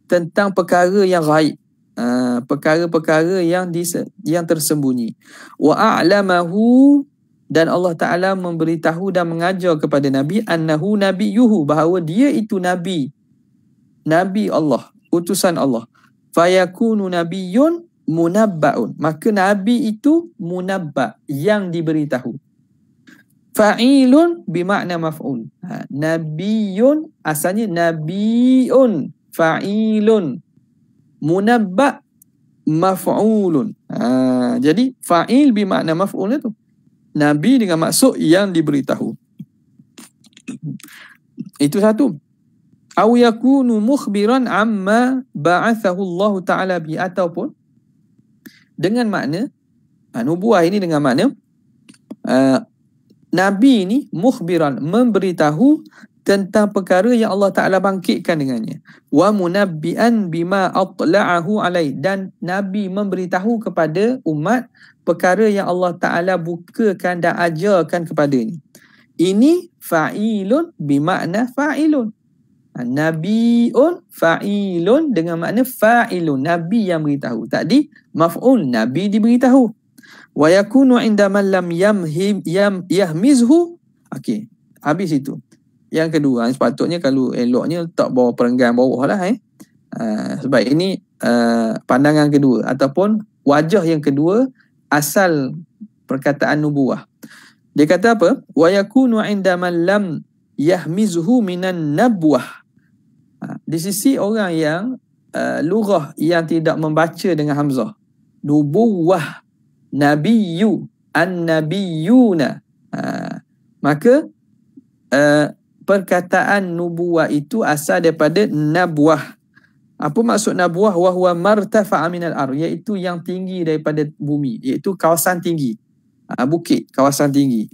tentang perkara yang ghaib ha, perkara-perkara yang dis yang tersembunyi wa a'lamahu dan Allah Taala memberitahu dan mengajar kepada nabi annahu nabiyuhu bahawa dia itu nabi nabi Allah utusan Allah fayakunu nabiyyun munabbaun maka nabi itu munabba yang diberitahu fa'ilun bimakna maf'ul. Ha, nabiyun asalnya nabiyun fa'ilun munabba maf'ulun. Ha, jadi fa'il bimakna maf'ul itu. Nabi dengan maksud yang diberitahu. Itu satu. Au yakunu mukhbiran amma ba'athahu Allah Ta'ala bi ataupun dengan makna ha, nubuah ini dengan makna ha, Nabi ni mukhbiran memberitahu tentang perkara yang Allah Taala bangkitkan dengannya wa munabbian bima atla'ahu alai dan nabi memberitahu kepada umat perkara yang Allah Taala bukakan dan ajarkan kepadanya ini fa'ilun bimakna fa'ilun ha, nabiun fa'ilun dengan makna fa'ilun nabi yang beritahu tadi maf'ul nabi diberitahu wa yakunu inda man lam yamhim yam, yahmizhu okey habis itu yang kedua sepatutnya kalau eloknya tak bawa perenggan bawah lah eh uh, sebab ini uh, pandangan kedua ataupun wajah yang kedua asal perkataan nubuah dia kata apa wa yakunu inda lam yahmizhu minan nabwah uh, di sisi orang yang uh, lughah yang tidak membaca dengan hamzah nubuah nabiyyu an-nabiyyuna. Ha. Maka uh, perkataan nubuwah itu asal daripada nabuah. Apa maksud nabuah? Wahuwa martafa'a al ar. Iaitu yang tinggi daripada bumi. Iaitu kawasan tinggi. Ha, bukit, kawasan tinggi.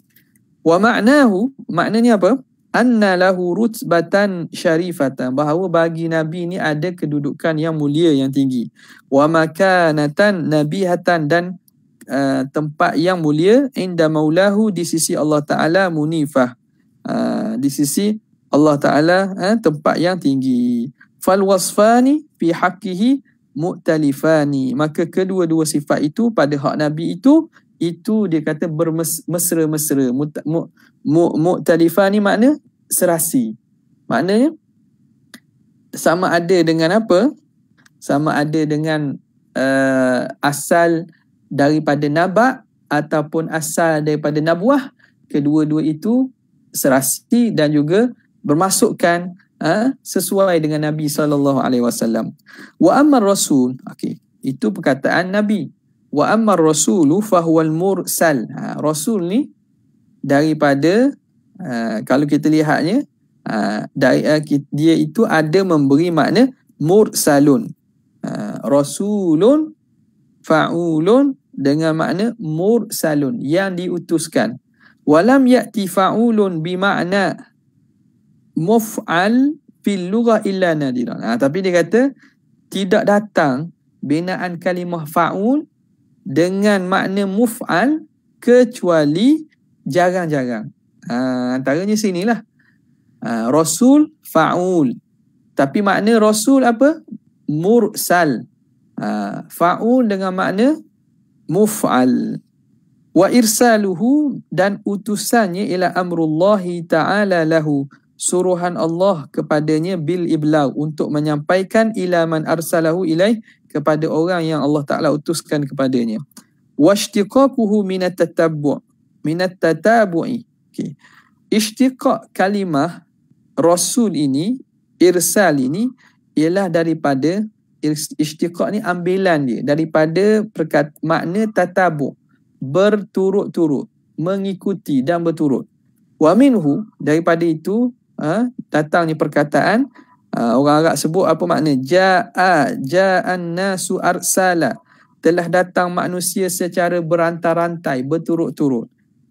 Wa ma'nahu, maknanya apa? Anna lahu rutbatan syarifatan. Bahawa bagi Nabi ni ada kedudukan yang mulia, yang tinggi. Wa makanatan nabihatan dan Uh, tempat yang mulia inda maulahu di sisi Allah Taala munifah uh, di sisi Allah Taala uh, tempat yang tinggi fal wasfani fi haqqihi mu'talifani maka kedua-dua sifat itu pada hak nabi itu itu dia kata bermesra-mesra mu'talifani makna serasi maknanya sama ada dengan apa sama ada dengan uh, asal asal daripada nabak ataupun asal daripada nabuah kedua-dua itu serasi dan juga bermasukkan ha, sesuai dengan Nabi sallallahu alaihi wasallam wa ammar rasul okey itu perkataan Nabi wa ammar rasulu fahuwal mursal ha, rasul ni daripada uh, kalau kita lihatnya uh, dari, uh, dia itu ada memberi makna mursalun uh, rasulun fa'ulun dengan makna mursalun yang diutuskan. Walam ya'ti fa'ulun bima'na muf'al fil lughah illa nadiran. Ha, tapi dia kata tidak datang binaan kalimah fa'ul dengan makna muf'al kecuali jarang-jarang. Ha, antaranya sinilah. Ha, rasul fa'ul. Tapi makna rasul apa? Mursal. Ah, fa'ul dengan makna muf'al. Wa irsaluhu dan utusannya ila amrullahi ta'ala lahu. Suruhan Allah kepadanya bil iblau untuk menyampaikan ila man arsalahu ilaih kepada orang yang Allah Ta'ala utuskan kepadanya. Wa ishtiqakuhu minat tatabu' minat tatabu'i. Okay. Ishtiqak kalimah Rasul ini, Irsal ini ialah daripada istiqaq ni ambilan dia daripada perkata, makna tatabuk berturut-turut mengikuti dan berturut wa minhu daripada itu ha, datangnya perkataan ha, orang Arab sebut apa makna jaa ja'an nasu arsala telah datang manusia secara berantai-rantai berturut-turut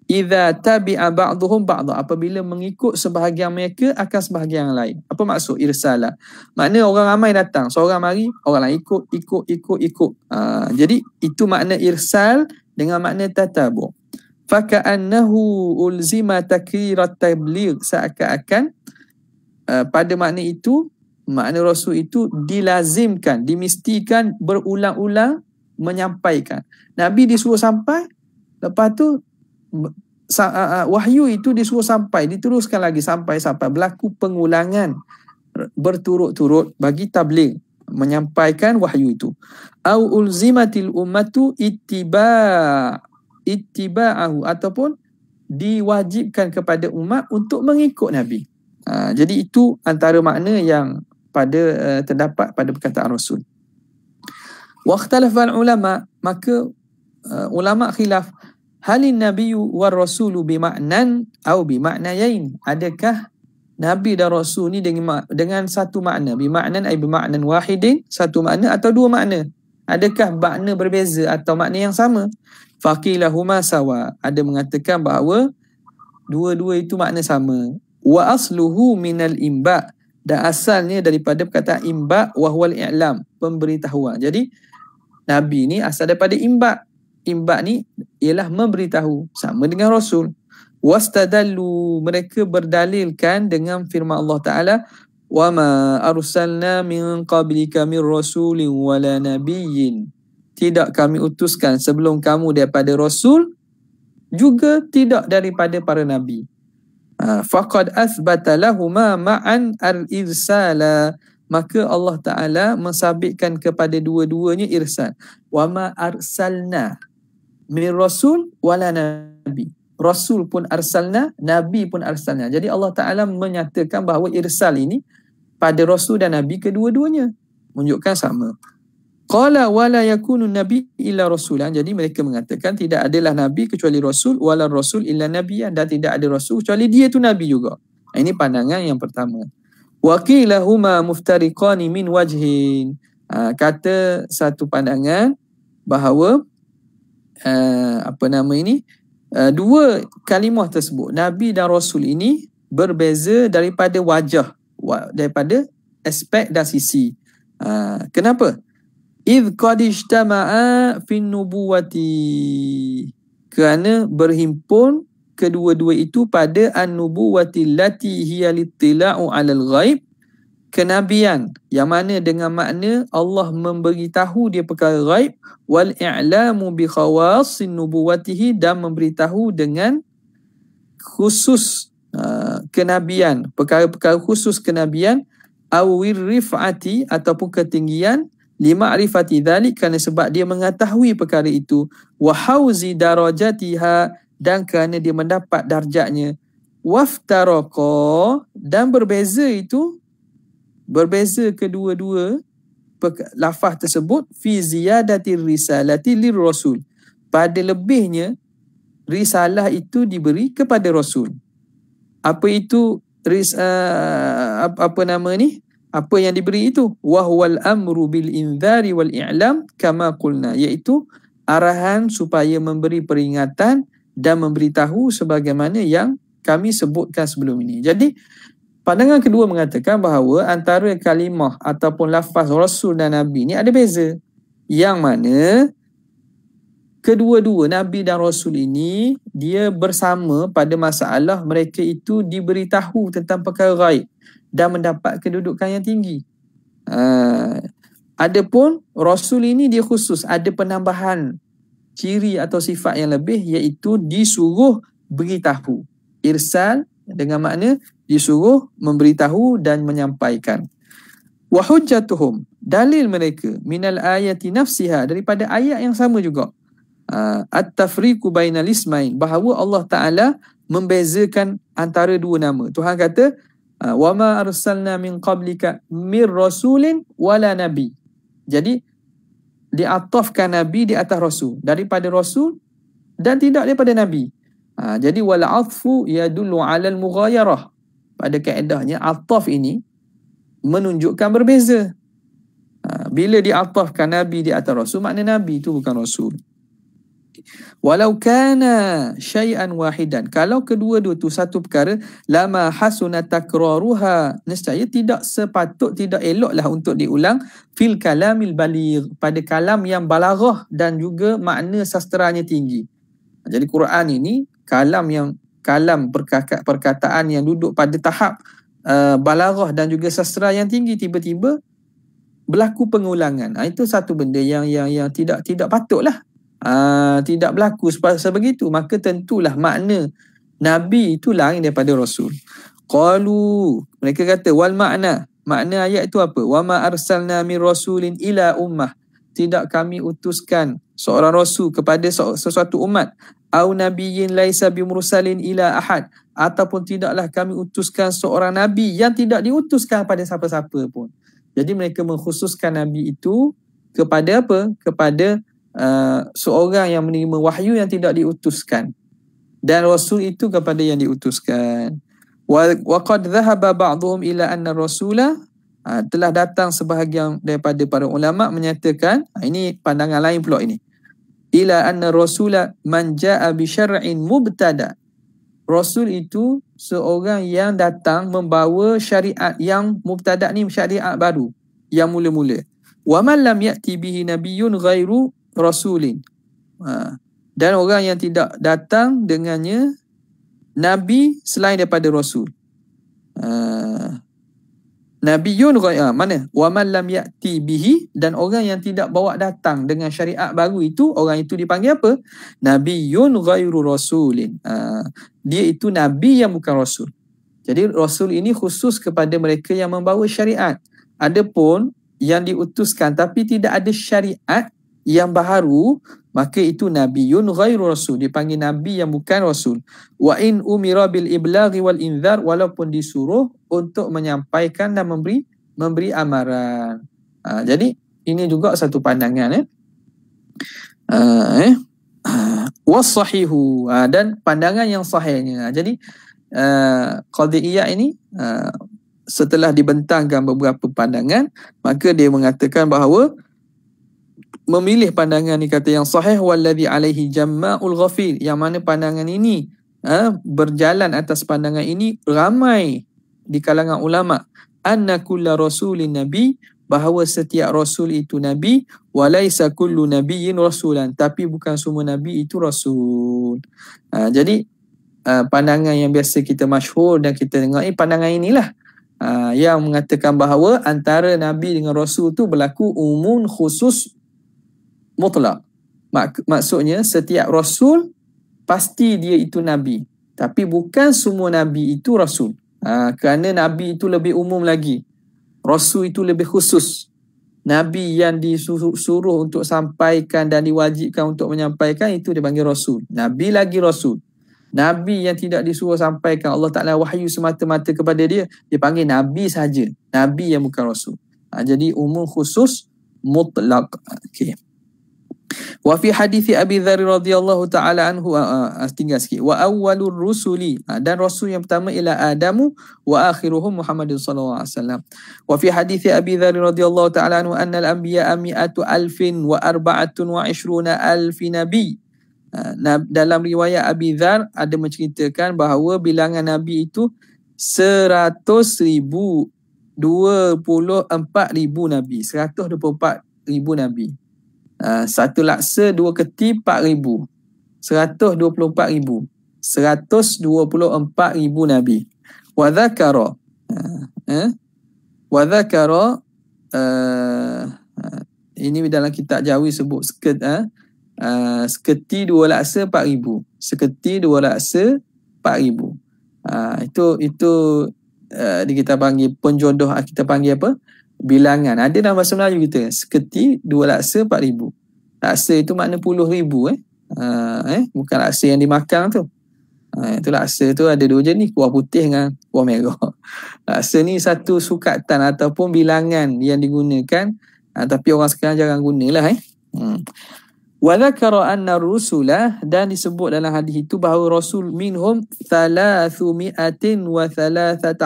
idza tabi'a ba'dhum ba'dha apabila mengikut sebahagian mereka akan sebahagian yang lain apa maksud irsalah? Maknanya orang ramai datang seorang mari orang lain ikut ikut ikut ikut uh, jadi itu makna irsal dengan makna tatabu faka'annahu ulzima takrirat tabligh seakan-akan uh, pada makna itu makna rasul itu dilazimkan dimistikan berulang-ulang menyampaikan nabi disuruh sampai lepas tu wahyu itu disuruh sampai diteruskan lagi sampai sampai berlaku pengulangan berturut-turut bagi tabligh menyampaikan wahyu itu au ulzimatil ummatu ittiba ittiba'ahu ataupun diwajibkan kepada umat untuk mengikut nabi uh, jadi itu antara makna yang pada uh, terdapat pada perkataan rasul waqtalafal ulama maka uh, ulama khilaf halin nabiyyu war rasulu bi ma'nan au bi ma'nayain adakah nabi dan rasul ni dengan dengan satu makna bi ma'nan ai bi ma'nan wahidin satu makna atau dua makna adakah makna berbeza atau makna yang sama faqilahuma sawa ada mengatakan bahawa dua-dua itu makna sama wa asluhu minal imba dan asalnya daripada kata imba wa huwal i'lam pemberitahuan jadi nabi ni asal daripada imba imbat ni ialah memberitahu sama dengan rasul wastadallu mereka berdalilkan dengan firman Allah taala wama arsalna min qablika min rasulin wala nabiyyin tidak kami utuskan sebelum kamu daripada rasul juga tidak daripada para nabi ha, faqad athbata lahumā ma'an al-irsala maka Allah Taala mensabitkan kepada dua-duanya irsal wama arsalna min rasul wala nabi. Rasul pun arsalna, nabi pun arsalna. Jadi Allah Taala menyatakan bahawa irsal ini pada rasul dan nabi kedua-duanya. Menunjukkan sama. Qala wala yakunu nabi illa rasulan. Jadi mereka mengatakan tidak adalah nabi kecuali rasul, wala rasul illa nabi, dan tidak ada rasul kecuali dia tu nabi juga. Ini pandangan yang pertama. Wa qila huma muftariqani min wajhin. Ah, kata satu pandangan bahawa uh, apa nama ini uh, dua kalimah tersebut nabi dan rasul ini berbeza daripada wajah daripada aspek dan sisi uh, kenapa id qad ijtama'a fi nubuwati kerana berhimpun kedua-dua itu pada an-nubuwati lati hiya litla'u 'alal ghaib kenabian yang mana dengan makna Allah memberitahu dia perkara ghaib wal i'lamu bi khawasin nubuwatihi dan memberitahu dengan khusus uh, kenabian perkara-perkara khusus kenabian awir rifati ataupun ketinggian lima arifati dhalik kerana sebab dia mengetahui perkara itu wa hawzi darajatiha dan kerana dia mendapat darjatnya waftaraqa dan berbeza itu berbeza kedua-dua lafaz tersebut fi ziyadati risalati lir rasul pada lebihnya risalah itu diberi kepada rasul apa itu ris, uh, apa nama ni apa yang diberi itu wahwal amru bil inzari wal i'lam kama qulna iaitu arahan supaya memberi peringatan dan memberitahu sebagaimana yang kami sebutkan sebelum ini jadi Pandangan kedua mengatakan bahawa antara kalimah ataupun lafaz Rasul dan Nabi ni ada beza. Yang mana kedua-dua Nabi dan Rasul ini dia bersama pada masalah mereka itu diberitahu tentang perkara ghaib dan mendapat kedudukan yang tinggi. Uh, adapun Rasul ini dia khusus ada penambahan ciri atau sifat yang lebih iaitu disuruh beritahu. Irsal dengan makna disuruh memberitahu dan menyampaikan wa hujjatuhum dalil mereka minal ayati nafsiha daripada ayat yang sama juga ha, at-tafriqu bainal ismain bahawa Allah Taala membezakan antara dua nama Tuhan kata ha, wa ma arsalna min qablika mir rasulin wala nabi jadi diatafkan nabi di atas rasul daripada rasul dan tidak daripada nabi Ha, jadi wal afu yadullu alal mughayarah. Pada kaedahnya ataf ini menunjukkan berbeza. Ha, bila diatafkan nabi di atas rasul makna nabi itu bukan rasul. Walau kana syai'an wahidan. Kalau kedua-dua itu satu perkara, lama hasuna takraruha. Nescaya tidak sepatut tidak eloklah untuk diulang fil kalamil baligh pada kalam yang balaghah dan juga makna sastranya tinggi. Ha, jadi Quran ini kalam yang kalam perkataan yang duduk pada tahap uh, eh, balaghah dan juga sastra yang tinggi tiba-tiba berlaku pengulangan. Ha, itu satu benda yang yang yang tidak tidak patutlah. Ha, tidak berlaku sebegitu maka tentulah makna nabi itu lain daripada rasul. Qalu mereka kata wal makna makna ayat itu apa? Wa ma arsalna min rasulin ila ummah tidak kami utuskan seorang rasul kepada sesuatu umat au nabiyyin laisa mursalin ila ahad ataupun tidaklah kami utuskan seorang nabi yang tidak diutuskan pada siapa-siapa pun. Jadi mereka mengkhususkan nabi itu kepada apa? Kepada uh, seorang yang menerima wahyu yang tidak diutuskan. Dan rasul itu kepada yang diutuskan. Wa waqad dhahaba ba'dhum ila anna rasula uh, telah datang sebahagian daripada para ulama menyatakan uh, ini pandangan lain pula ini ila anna rasula man jaa bi syar'in mubtada rasul itu seorang yang datang membawa syariat yang mubtada ni syariat baru yang mula-mula wa man lam ya'ti bihi nabiyyun ghairu rasulin ha. dan orang yang tidak datang dengannya nabi selain daripada rasul ha. Nabiun ghaya ah, mana? Wa man lam ya'ti bihi dan orang yang tidak bawa datang dengan syariat baru itu orang itu dipanggil apa? Nabiun ghairu rasulin. Uh, dia itu nabi yang bukan rasul. Jadi rasul ini khusus kepada mereka yang membawa syariat. Adapun yang diutuskan tapi tidak ada syariat yang baru maka itu nabiyun ghairu rasul dipanggil nabi yang bukan rasul wa in umira bil iblaghi wal inzar walaupun disuruh untuk menyampaikan dan memberi memberi amaran ha, jadi ini juga satu pandangan eh ha, eh ha, wa sahihu ha, dan pandangan yang sahihnya ha, jadi uh, qadiyah ini uh, setelah dibentangkan beberapa pandangan maka dia mengatakan bahawa memilih pandangan ni kata yang sahih wallazi alaihi jamaul ghafil yang mana pandangan ini eh, berjalan atas pandangan ini ramai di kalangan ulama anna kullu rasulin nabi bahawa setiap rasul itu nabi walaisa kullu nabiyyin rasulan tapi bukan semua nabi itu rasul ha, jadi uh, pandangan yang biasa kita masyhur dan kita dengar ni eh, pandangan inilah Uh, yang mengatakan bahawa antara Nabi dengan Rasul tu berlaku umum khusus mutlak. Mak, maksudnya setiap rasul pasti dia itu nabi. Tapi bukan semua nabi itu rasul. Ha, kerana nabi itu lebih umum lagi. Rasul itu lebih khusus. Nabi yang disuruh suruh untuk sampaikan dan diwajibkan untuk menyampaikan itu dia panggil rasul. Nabi lagi rasul. Nabi yang tidak disuruh sampaikan Allah Ta'ala wahyu semata-mata kepada dia, dia panggil Nabi saja Nabi yang bukan Rasul. Ha, jadi umum khusus mutlak. Okay. Wa fi hadithi Abi Dhar radhiyallahu ta'ala anhu uh, tinggal sikit. Wa awwalur rusuli dan rasul yang pertama ila Adamu wa akhiruhum Muhammadin sallallahu alaihi wasallam. Wa fi hadithi Abi Dhar radhiyallahu ta'ala anhu anna al-anbiya'a mi'atu alfin wa arba'atun wa ishruna alf nabi. dalam riwayat Abi Dhar ada menceritakan bahawa bilangan nabi itu seratus ribu dua puluh empat ribu nabi Seratus dua puluh empat ribu nabi Eh, satu laksa dua keti empat ribu. Seratus dua puluh empat ribu. Seratus dua puluh empat ribu Nabi. Wadhakara. Uh, eh? eh Wadhakara. Uh, eh, ini dalam kitab Jawi sebut seket, uh, seketi dua laksa empat ribu. Seketi dua laksa empat ribu. Uh, itu itu uh, kita panggil penjodoh. Ah, kita panggil apa? bilangan. Ada dalam bahasa Melayu kita. Seketi dua laksa empat ribu. Laksa itu makna puluh ribu eh. Uh, eh? Bukan laksa yang dimakan tu. Uh, itu laksa tu ada dua jenis. Kuah putih dengan kuah merah. laksa ni satu sukatan ataupun bilangan yang digunakan. Uh, tapi orang sekarang jarang gunalah eh. Hmm. Wadhakara anna rusulah dan disebut dalam hadis itu bahawa rasul minhum thalathu mi'atin wa thalathat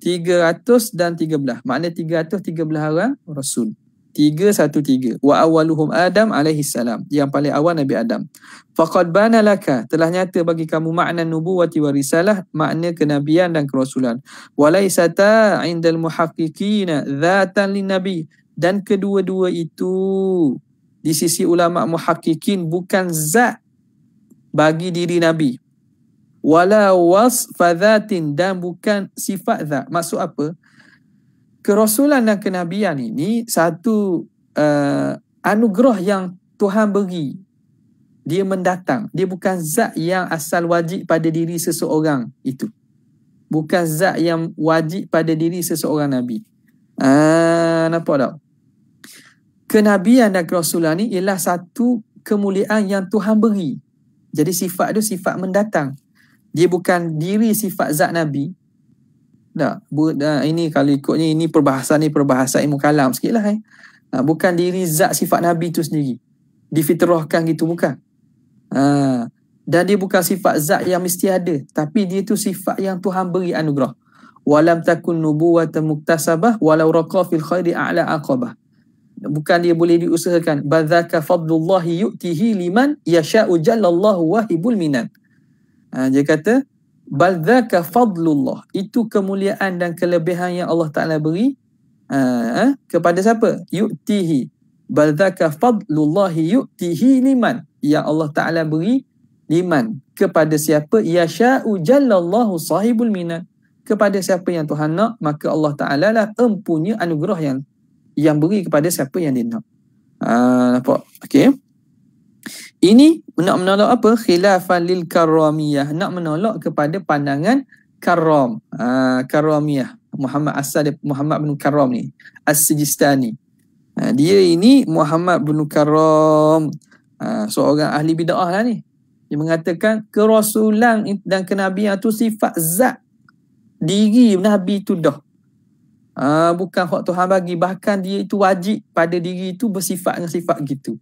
313 dan 13. Maknanya 313 orang rasul. 313. Wa awwaluhum Adam alaihi salam. Yang paling awal Nabi Adam. Faqad banalaka telah nyata bagi kamu makna nubuwati wa risalah, makna kenabian dan kerasulan. Walaisata indal muhaqqiqina dhatan nabi dan kedua-dua itu di sisi ulama muhakkikin bukan zat bagi diri Nabi wala wasf dhatin dan bukan sifat zat. Maksud apa? Kerasulan dan kenabian ini satu uh, anugerah yang Tuhan beri. Dia mendatang. Dia bukan zat yang asal wajib pada diri seseorang itu. Bukan zat yang wajib pada diri seseorang Nabi. Ah, nampak tak? Kenabian dan kerasulan ini ialah satu kemuliaan yang Tuhan beri. Jadi sifat itu sifat mendatang dia bukan diri sifat zat Nabi. Tak, bu, uh, ini kalau ikutnya ini perbahasan ni perbahasan ilmu kalam sikit lah eh. Ha, bukan diri zat sifat Nabi tu sendiri. Difitrahkan gitu bukan. Uh, dan dia bukan sifat zat yang mesti ada. Tapi dia tu sifat yang Tuhan beri anugerah. Walam takun nubuwata muktasabah walau raka fil khairi a'la aqabah. Bukan dia boleh diusahakan. Badhaka fadlullahi yu'tihi liman yasha'u jallallahu wahibul minan. Ha, dia kata bal dzaka fadlullah itu kemuliaan dan kelebihan yang Allah Taala beri uh, kepada siapa yu'tihi bal dzaka fadlullah yu'tihi liman ya Allah Taala beri liman kepada siapa yasha'u jallallahu sahibul minan kepada siapa yang Tuhan nak maka Allah Taala lah empunya anugerah yang yang beri kepada siapa yang dia nak uh, nampak okey ini nak menolak apa? Khilafan lil karamiyah. Nak menolak kepada pandangan karam. Uh, ah, karamiyah. Muhammad Asad Muhammad bin Karam ni. As-Sijistani. Uh, dia ini Muhammad bin Karam. Uh, ah, seorang ahli bida'ah lah ni. Dia mengatakan kerasulan dan kenabian tu sifat zat diri Nabi tu dah. Uh, bukan hak Tuhan bagi. Bahkan dia itu wajib pada diri itu bersifat dengan sifat gitu.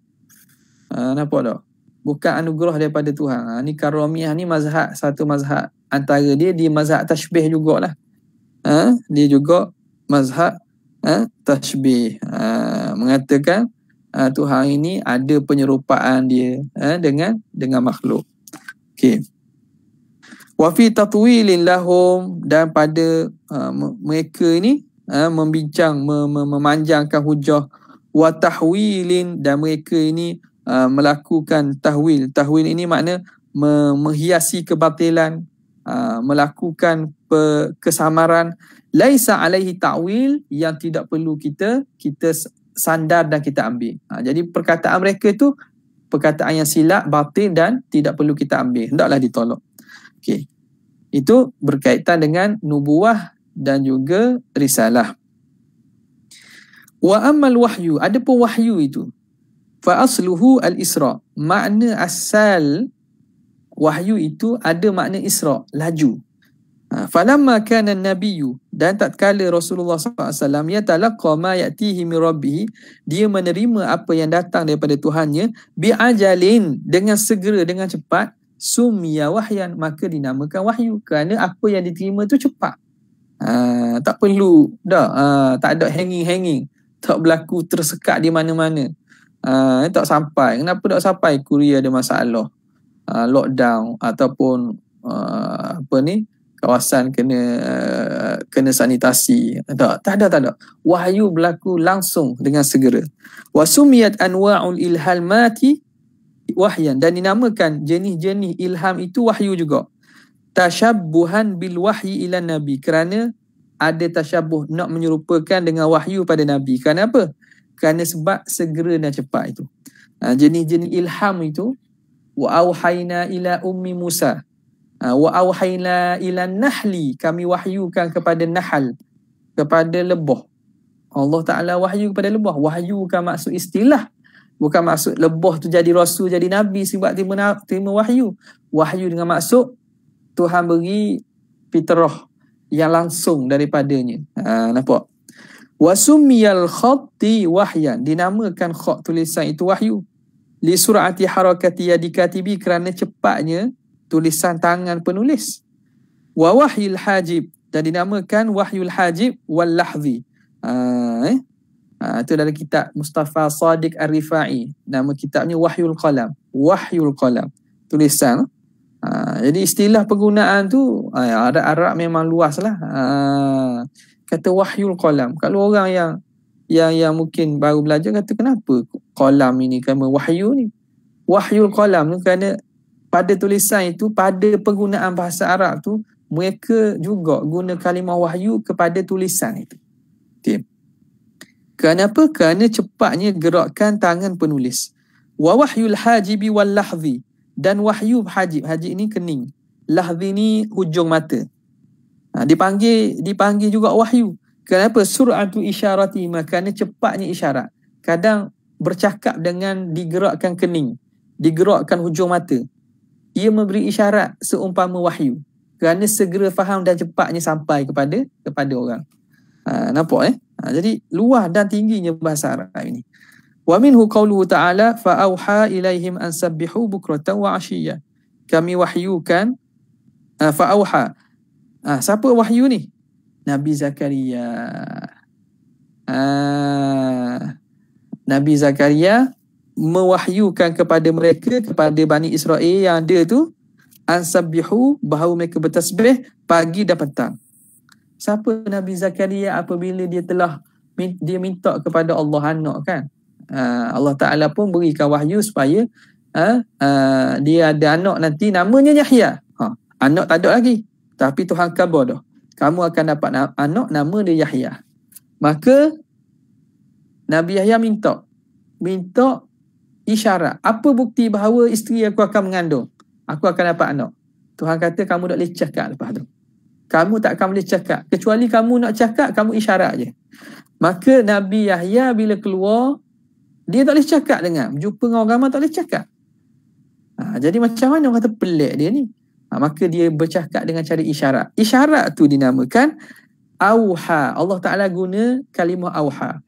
Uh, nampak tak? Bukan anugerah daripada Tuhan. Uh, ni karamiah ni mazhab, satu mazhab. Antara dia, dia mazhab tashbih jugalah. Uh, dia juga mazhab uh, tashbih. Uh, mengatakan uh, Tuhan ini ada penyerupaan dia uh, dengan dengan makhluk. Okay. Wafi tatwilin lahum dan pada uh, mereka ini uh, membincang, mem- memanjangkan hujah watahwilin dan mereka ini Uh, melakukan tahwil. Tahwil ini makna me menghiasi kebatilan, uh, melakukan kesamaran. Laisa alaihi ta'wil yang tidak perlu kita, kita sandar dan kita ambil. Ha, jadi perkataan mereka itu perkataan yang silap, batil dan tidak perlu kita ambil. Hendaklah ditolak. Okay. Itu berkaitan dengan nubuah dan juga risalah. Wa amal wahyu. Ada pun wahyu itu fa asluhu al isra makna asal wahyu itu ada makna isra laju Fa ha, falamma kana nabiyyu dan tatkala Rasulullah SAW alaihi wasallam ya talaqqa ma yatihi min rabbih dia menerima apa yang datang daripada Tuhannya bi ajalin dengan segera dengan cepat sumiya wahyan maka dinamakan wahyu kerana apa yang diterima tu cepat Uh, tak perlu dah uh, tak ada hanging-hanging tak berlaku tersekat di mana-mana Uh, tak sampai. Kenapa tak sampai Korea ada masalah? Uh, lockdown ataupun uh, apa ni? kawasan kena uh, kena sanitasi tak tak ada tak ada wahyu berlaku langsung dengan segera wasumiyat anwa'ul ilham mati wahyan dan dinamakan jenis-jenis ilham itu wahyu juga tashabbuhan bil wahyi ila nabi kerana ada tashabbuh nak menyerupakan dengan wahyu pada nabi kerana apa kerana sebab segera dan cepat itu. Ha, jenis-jenis ilham itu wa auhayna ila ummi Musa ha, wa auhayna ila nahli kami wahyukan kepada nahal kepada lebah. Allah Taala wahyu kepada lebah. Wahyu kan maksud istilah bukan maksud lebah tu jadi rasul jadi nabi sebab terima terima wahyu. Wahyu dengan maksud Tuhan beri fitrah yang langsung daripadanya. Ha, nampak? Wasumiyal khatti wahyan. Dinamakan khat tulisan itu wahyu. Li surati harakati yadikatibi kerana cepatnya tulisan tangan penulis. Wa wahyil hajib. Dan dinamakan wahyul hajib wal lahzi. Ha, ah, eh? ha, itu dalam kitab Mustafa Sadiq Ar-Rifai. Nama kitabnya wahyul qalam. Wahyul qalam. Tulisan. Ha, jadi istilah penggunaan tu ya, ada Arab memang luas lah. Ha, kata wahyul qalam. Kalau orang yang yang yang mungkin baru belajar kata kenapa qalam ini kan wahyu ni. Wahyul qalam ni kerana pada tulisan itu pada penggunaan bahasa Arab tu mereka juga guna kalimah wahyu kepada tulisan itu. Okay. Kenapa? Kerana cepatnya gerakkan tangan penulis. Wa wahyul hajibi wal lahzi dan wahyu hajib. Hajib ini kening. Lahzi ni hujung mata. Ha, dipanggil dipanggil juga wahyu. Kenapa suratu isyarati makanya cepatnya isyarat. Kadang bercakap dengan digerakkan kening, digerakkan hujung mata. Ia memberi isyarat seumpama wahyu. Kerana segera faham dan cepatnya sampai kepada kepada orang. Ha, nampak eh? Ha, jadi luah dan tingginya bahasa Arab ini. Wa minhu qawluhu ta'ala fa'auha ilaihim an sabbihu bukratan Kami wahyukan uh, ha, fa'auha. Ah, ha, siapa wahyu ni? Nabi Zakaria. Ha, Nabi Zakaria mewahyukan kepada mereka, kepada Bani Israel yang ada tu, ansabihu bahawa mereka bertasbih pagi dan petang. Siapa Nabi Zakaria apabila dia telah dia minta kepada Allah anak kan? Ha, Allah Ta'ala pun berikan wahyu supaya ha, ha, dia ada anak nanti namanya Yahya. Ha, anak tak ada lagi tapi Tuhan kabur tu. Kamu akan dapat na- anak nama dia Yahya. Maka Nabi Yahya minta. Minta isyarat. Apa bukti bahawa isteri aku akan mengandung? Aku akan dapat anak. Tuhan kata kamu tak boleh cakap lepas tu. Kamu tak akan boleh cakap. Kecuali kamu nak cakap, kamu isyarat je. Maka Nabi Yahya bila keluar, dia tak boleh cakap dengan. Jumpa dengan orang ramai tak boleh cakap. Ha, jadi macam mana orang kata pelik dia ni ha, maka dia bercakap dengan cara isyarat isyarat tu dinamakan awha. Allah Taala guna kalimah awha.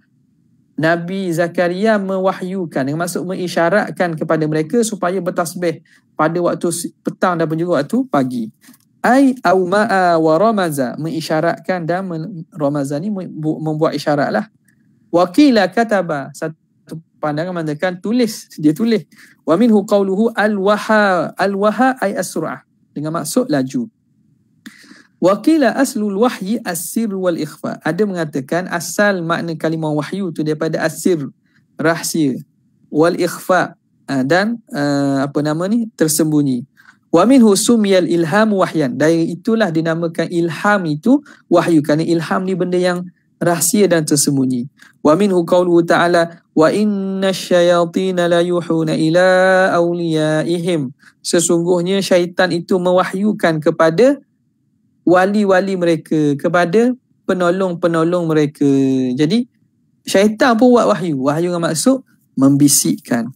Nabi Zakaria mewahyukan dengan maksud mengisyaratkan kepada mereka supaya bertasbih pada waktu petang dan juga waktu pagi ai awmaa ma'a wa ramaza mengisyaratkan dan men, ramaza ni membuat isyaratlah Wakila kataba satu pandangan mengatakan tulis dia tulis wa minhu qawluhu al waha al waha ai as surah dengan maksud laju. Wakila aslul wahyi asir wal ikhfa. Ada mengatakan asal makna kalimah wahyu itu daripada asir rahsia wal ikhfa ah, dan uh, apa nama ni tersembunyi. Wa min husum yal ilham wahyan. Dari itulah dinamakan ilham itu wahyu kerana ilham ni benda yang rahsia dan tersembunyi. Wa minhu qawlu ta'ala wa inna syayatina la yuhuna ila awliyaihim. Sesungguhnya syaitan itu mewahyukan kepada wali-wali mereka, kepada penolong-penolong mereka. Jadi syaitan pun buat wahyu. Wahyu yang maksud membisikkan.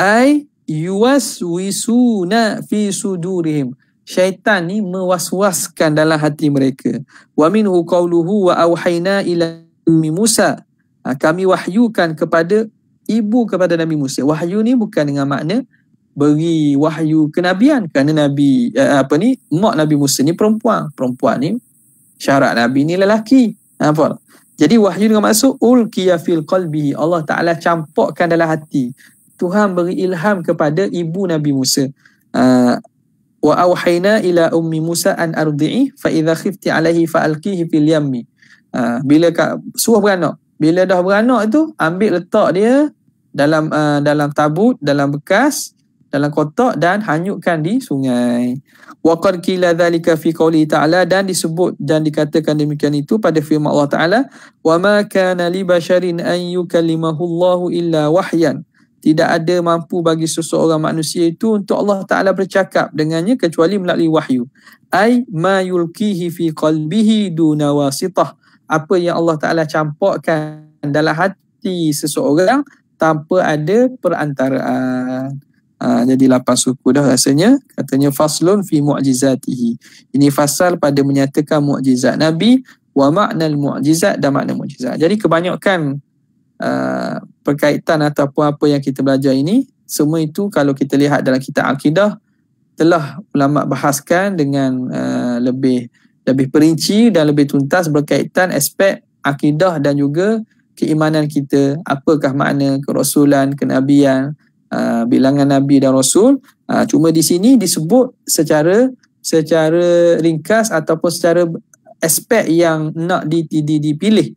Ay yuwaswisuna fi sudurihim syaitan ni mewaswaskan dalam hati mereka wa minhu qawluhu wa awhayna ila ummi Musa ha, kami wahyukan kepada ibu kepada Nabi Musa wahyu ni bukan dengan makna beri wahyu kenabian kerana Nabi eh, apa ni mak Nabi Musa ni perempuan perempuan ni syarat Nabi ni lelaki apa ha, jadi wahyu dengan maksud ulqiya fil qalbi Allah Taala campurkan dalam hati Tuhan beri ilham kepada ibu Nabi Musa uh, wa auhayna ila ummi Musa an ardi'i fa idza khifti alayhi fa alqihi fil yammi uh, bila kak, suruh beranak bila dah beranak tu ambil letak dia dalam uh, dalam tabut dalam bekas dalam kotak dan hanyutkan di sungai wa qad qila dhalika fi qouli ta'ala dan disebut dan dikatakan demikian itu pada firman Allah Ta'ala wa ma kana li basharin an yukallimahu Allahu illa wahyan tidak ada mampu bagi seseorang manusia itu untuk Allah Ta'ala bercakap dengannya kecuali melalui wahyu. Ay ma yulkihi fi qalbihi duna wasitah. Apa yang Allah Ta'ala campurkan dalam hati seseorang tanpa ada perantaraan. Ha, jadi lapan suku dah rasanya katanya faslun fi mu'jizatihi. Ini fasal pada menyatakan mu'jizat Nabi wa makna mu'jizat dan makna mu'jizat. Jadi kebanyakan uh, perkaitan ataupun apa yang kita belajar ini semua itu kalau kita lihat dalam kitab akidah telah ulama bahaskan dengan uh, lebih lebih perinci dan lebih tuntas berkaitan aspek akidah dan juga keimanan kita apakah makna kerasulan kenabian uh, bilangan nabi dan rasul uh, cuma di sini disebut secara secara ringkas ataupun secara aspek yang nak dipilih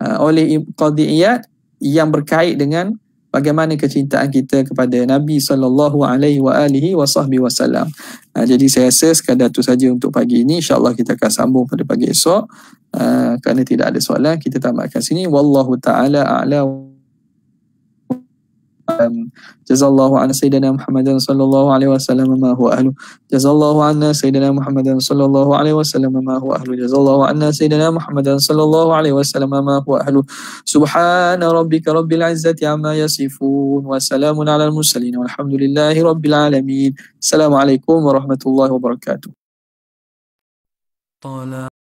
uh, oleh qadiyat yang berkait dengan bagaimana kecintaan kita kepada Nabi sallallahu alaihi wa alihi wa sahbihi wasallam. Ha, jadi saya rasa sekadar itu saja untuk pagi ini. Insya-Allah kita akan sambung pada pagi esok. Uh, kerana tidak ada soalan, kita tamatkan sini. Wallahu taala ala وسلم جزا الله عن سيدنا محمد صلى الله عليه وسلم ما هو أهله جزا الله عنا سيدنا محمد صلى الله عليه وسلم ما هو أهله جزا الله عنا سيدنا محمد صلى الله عليه وسلم ما هو أهله سبحان ربك رب العزة عما يصفون وسلام على المرسلين والحمد لله رب العالمين السلام عليكم ورحمة الله وبركاته طلع.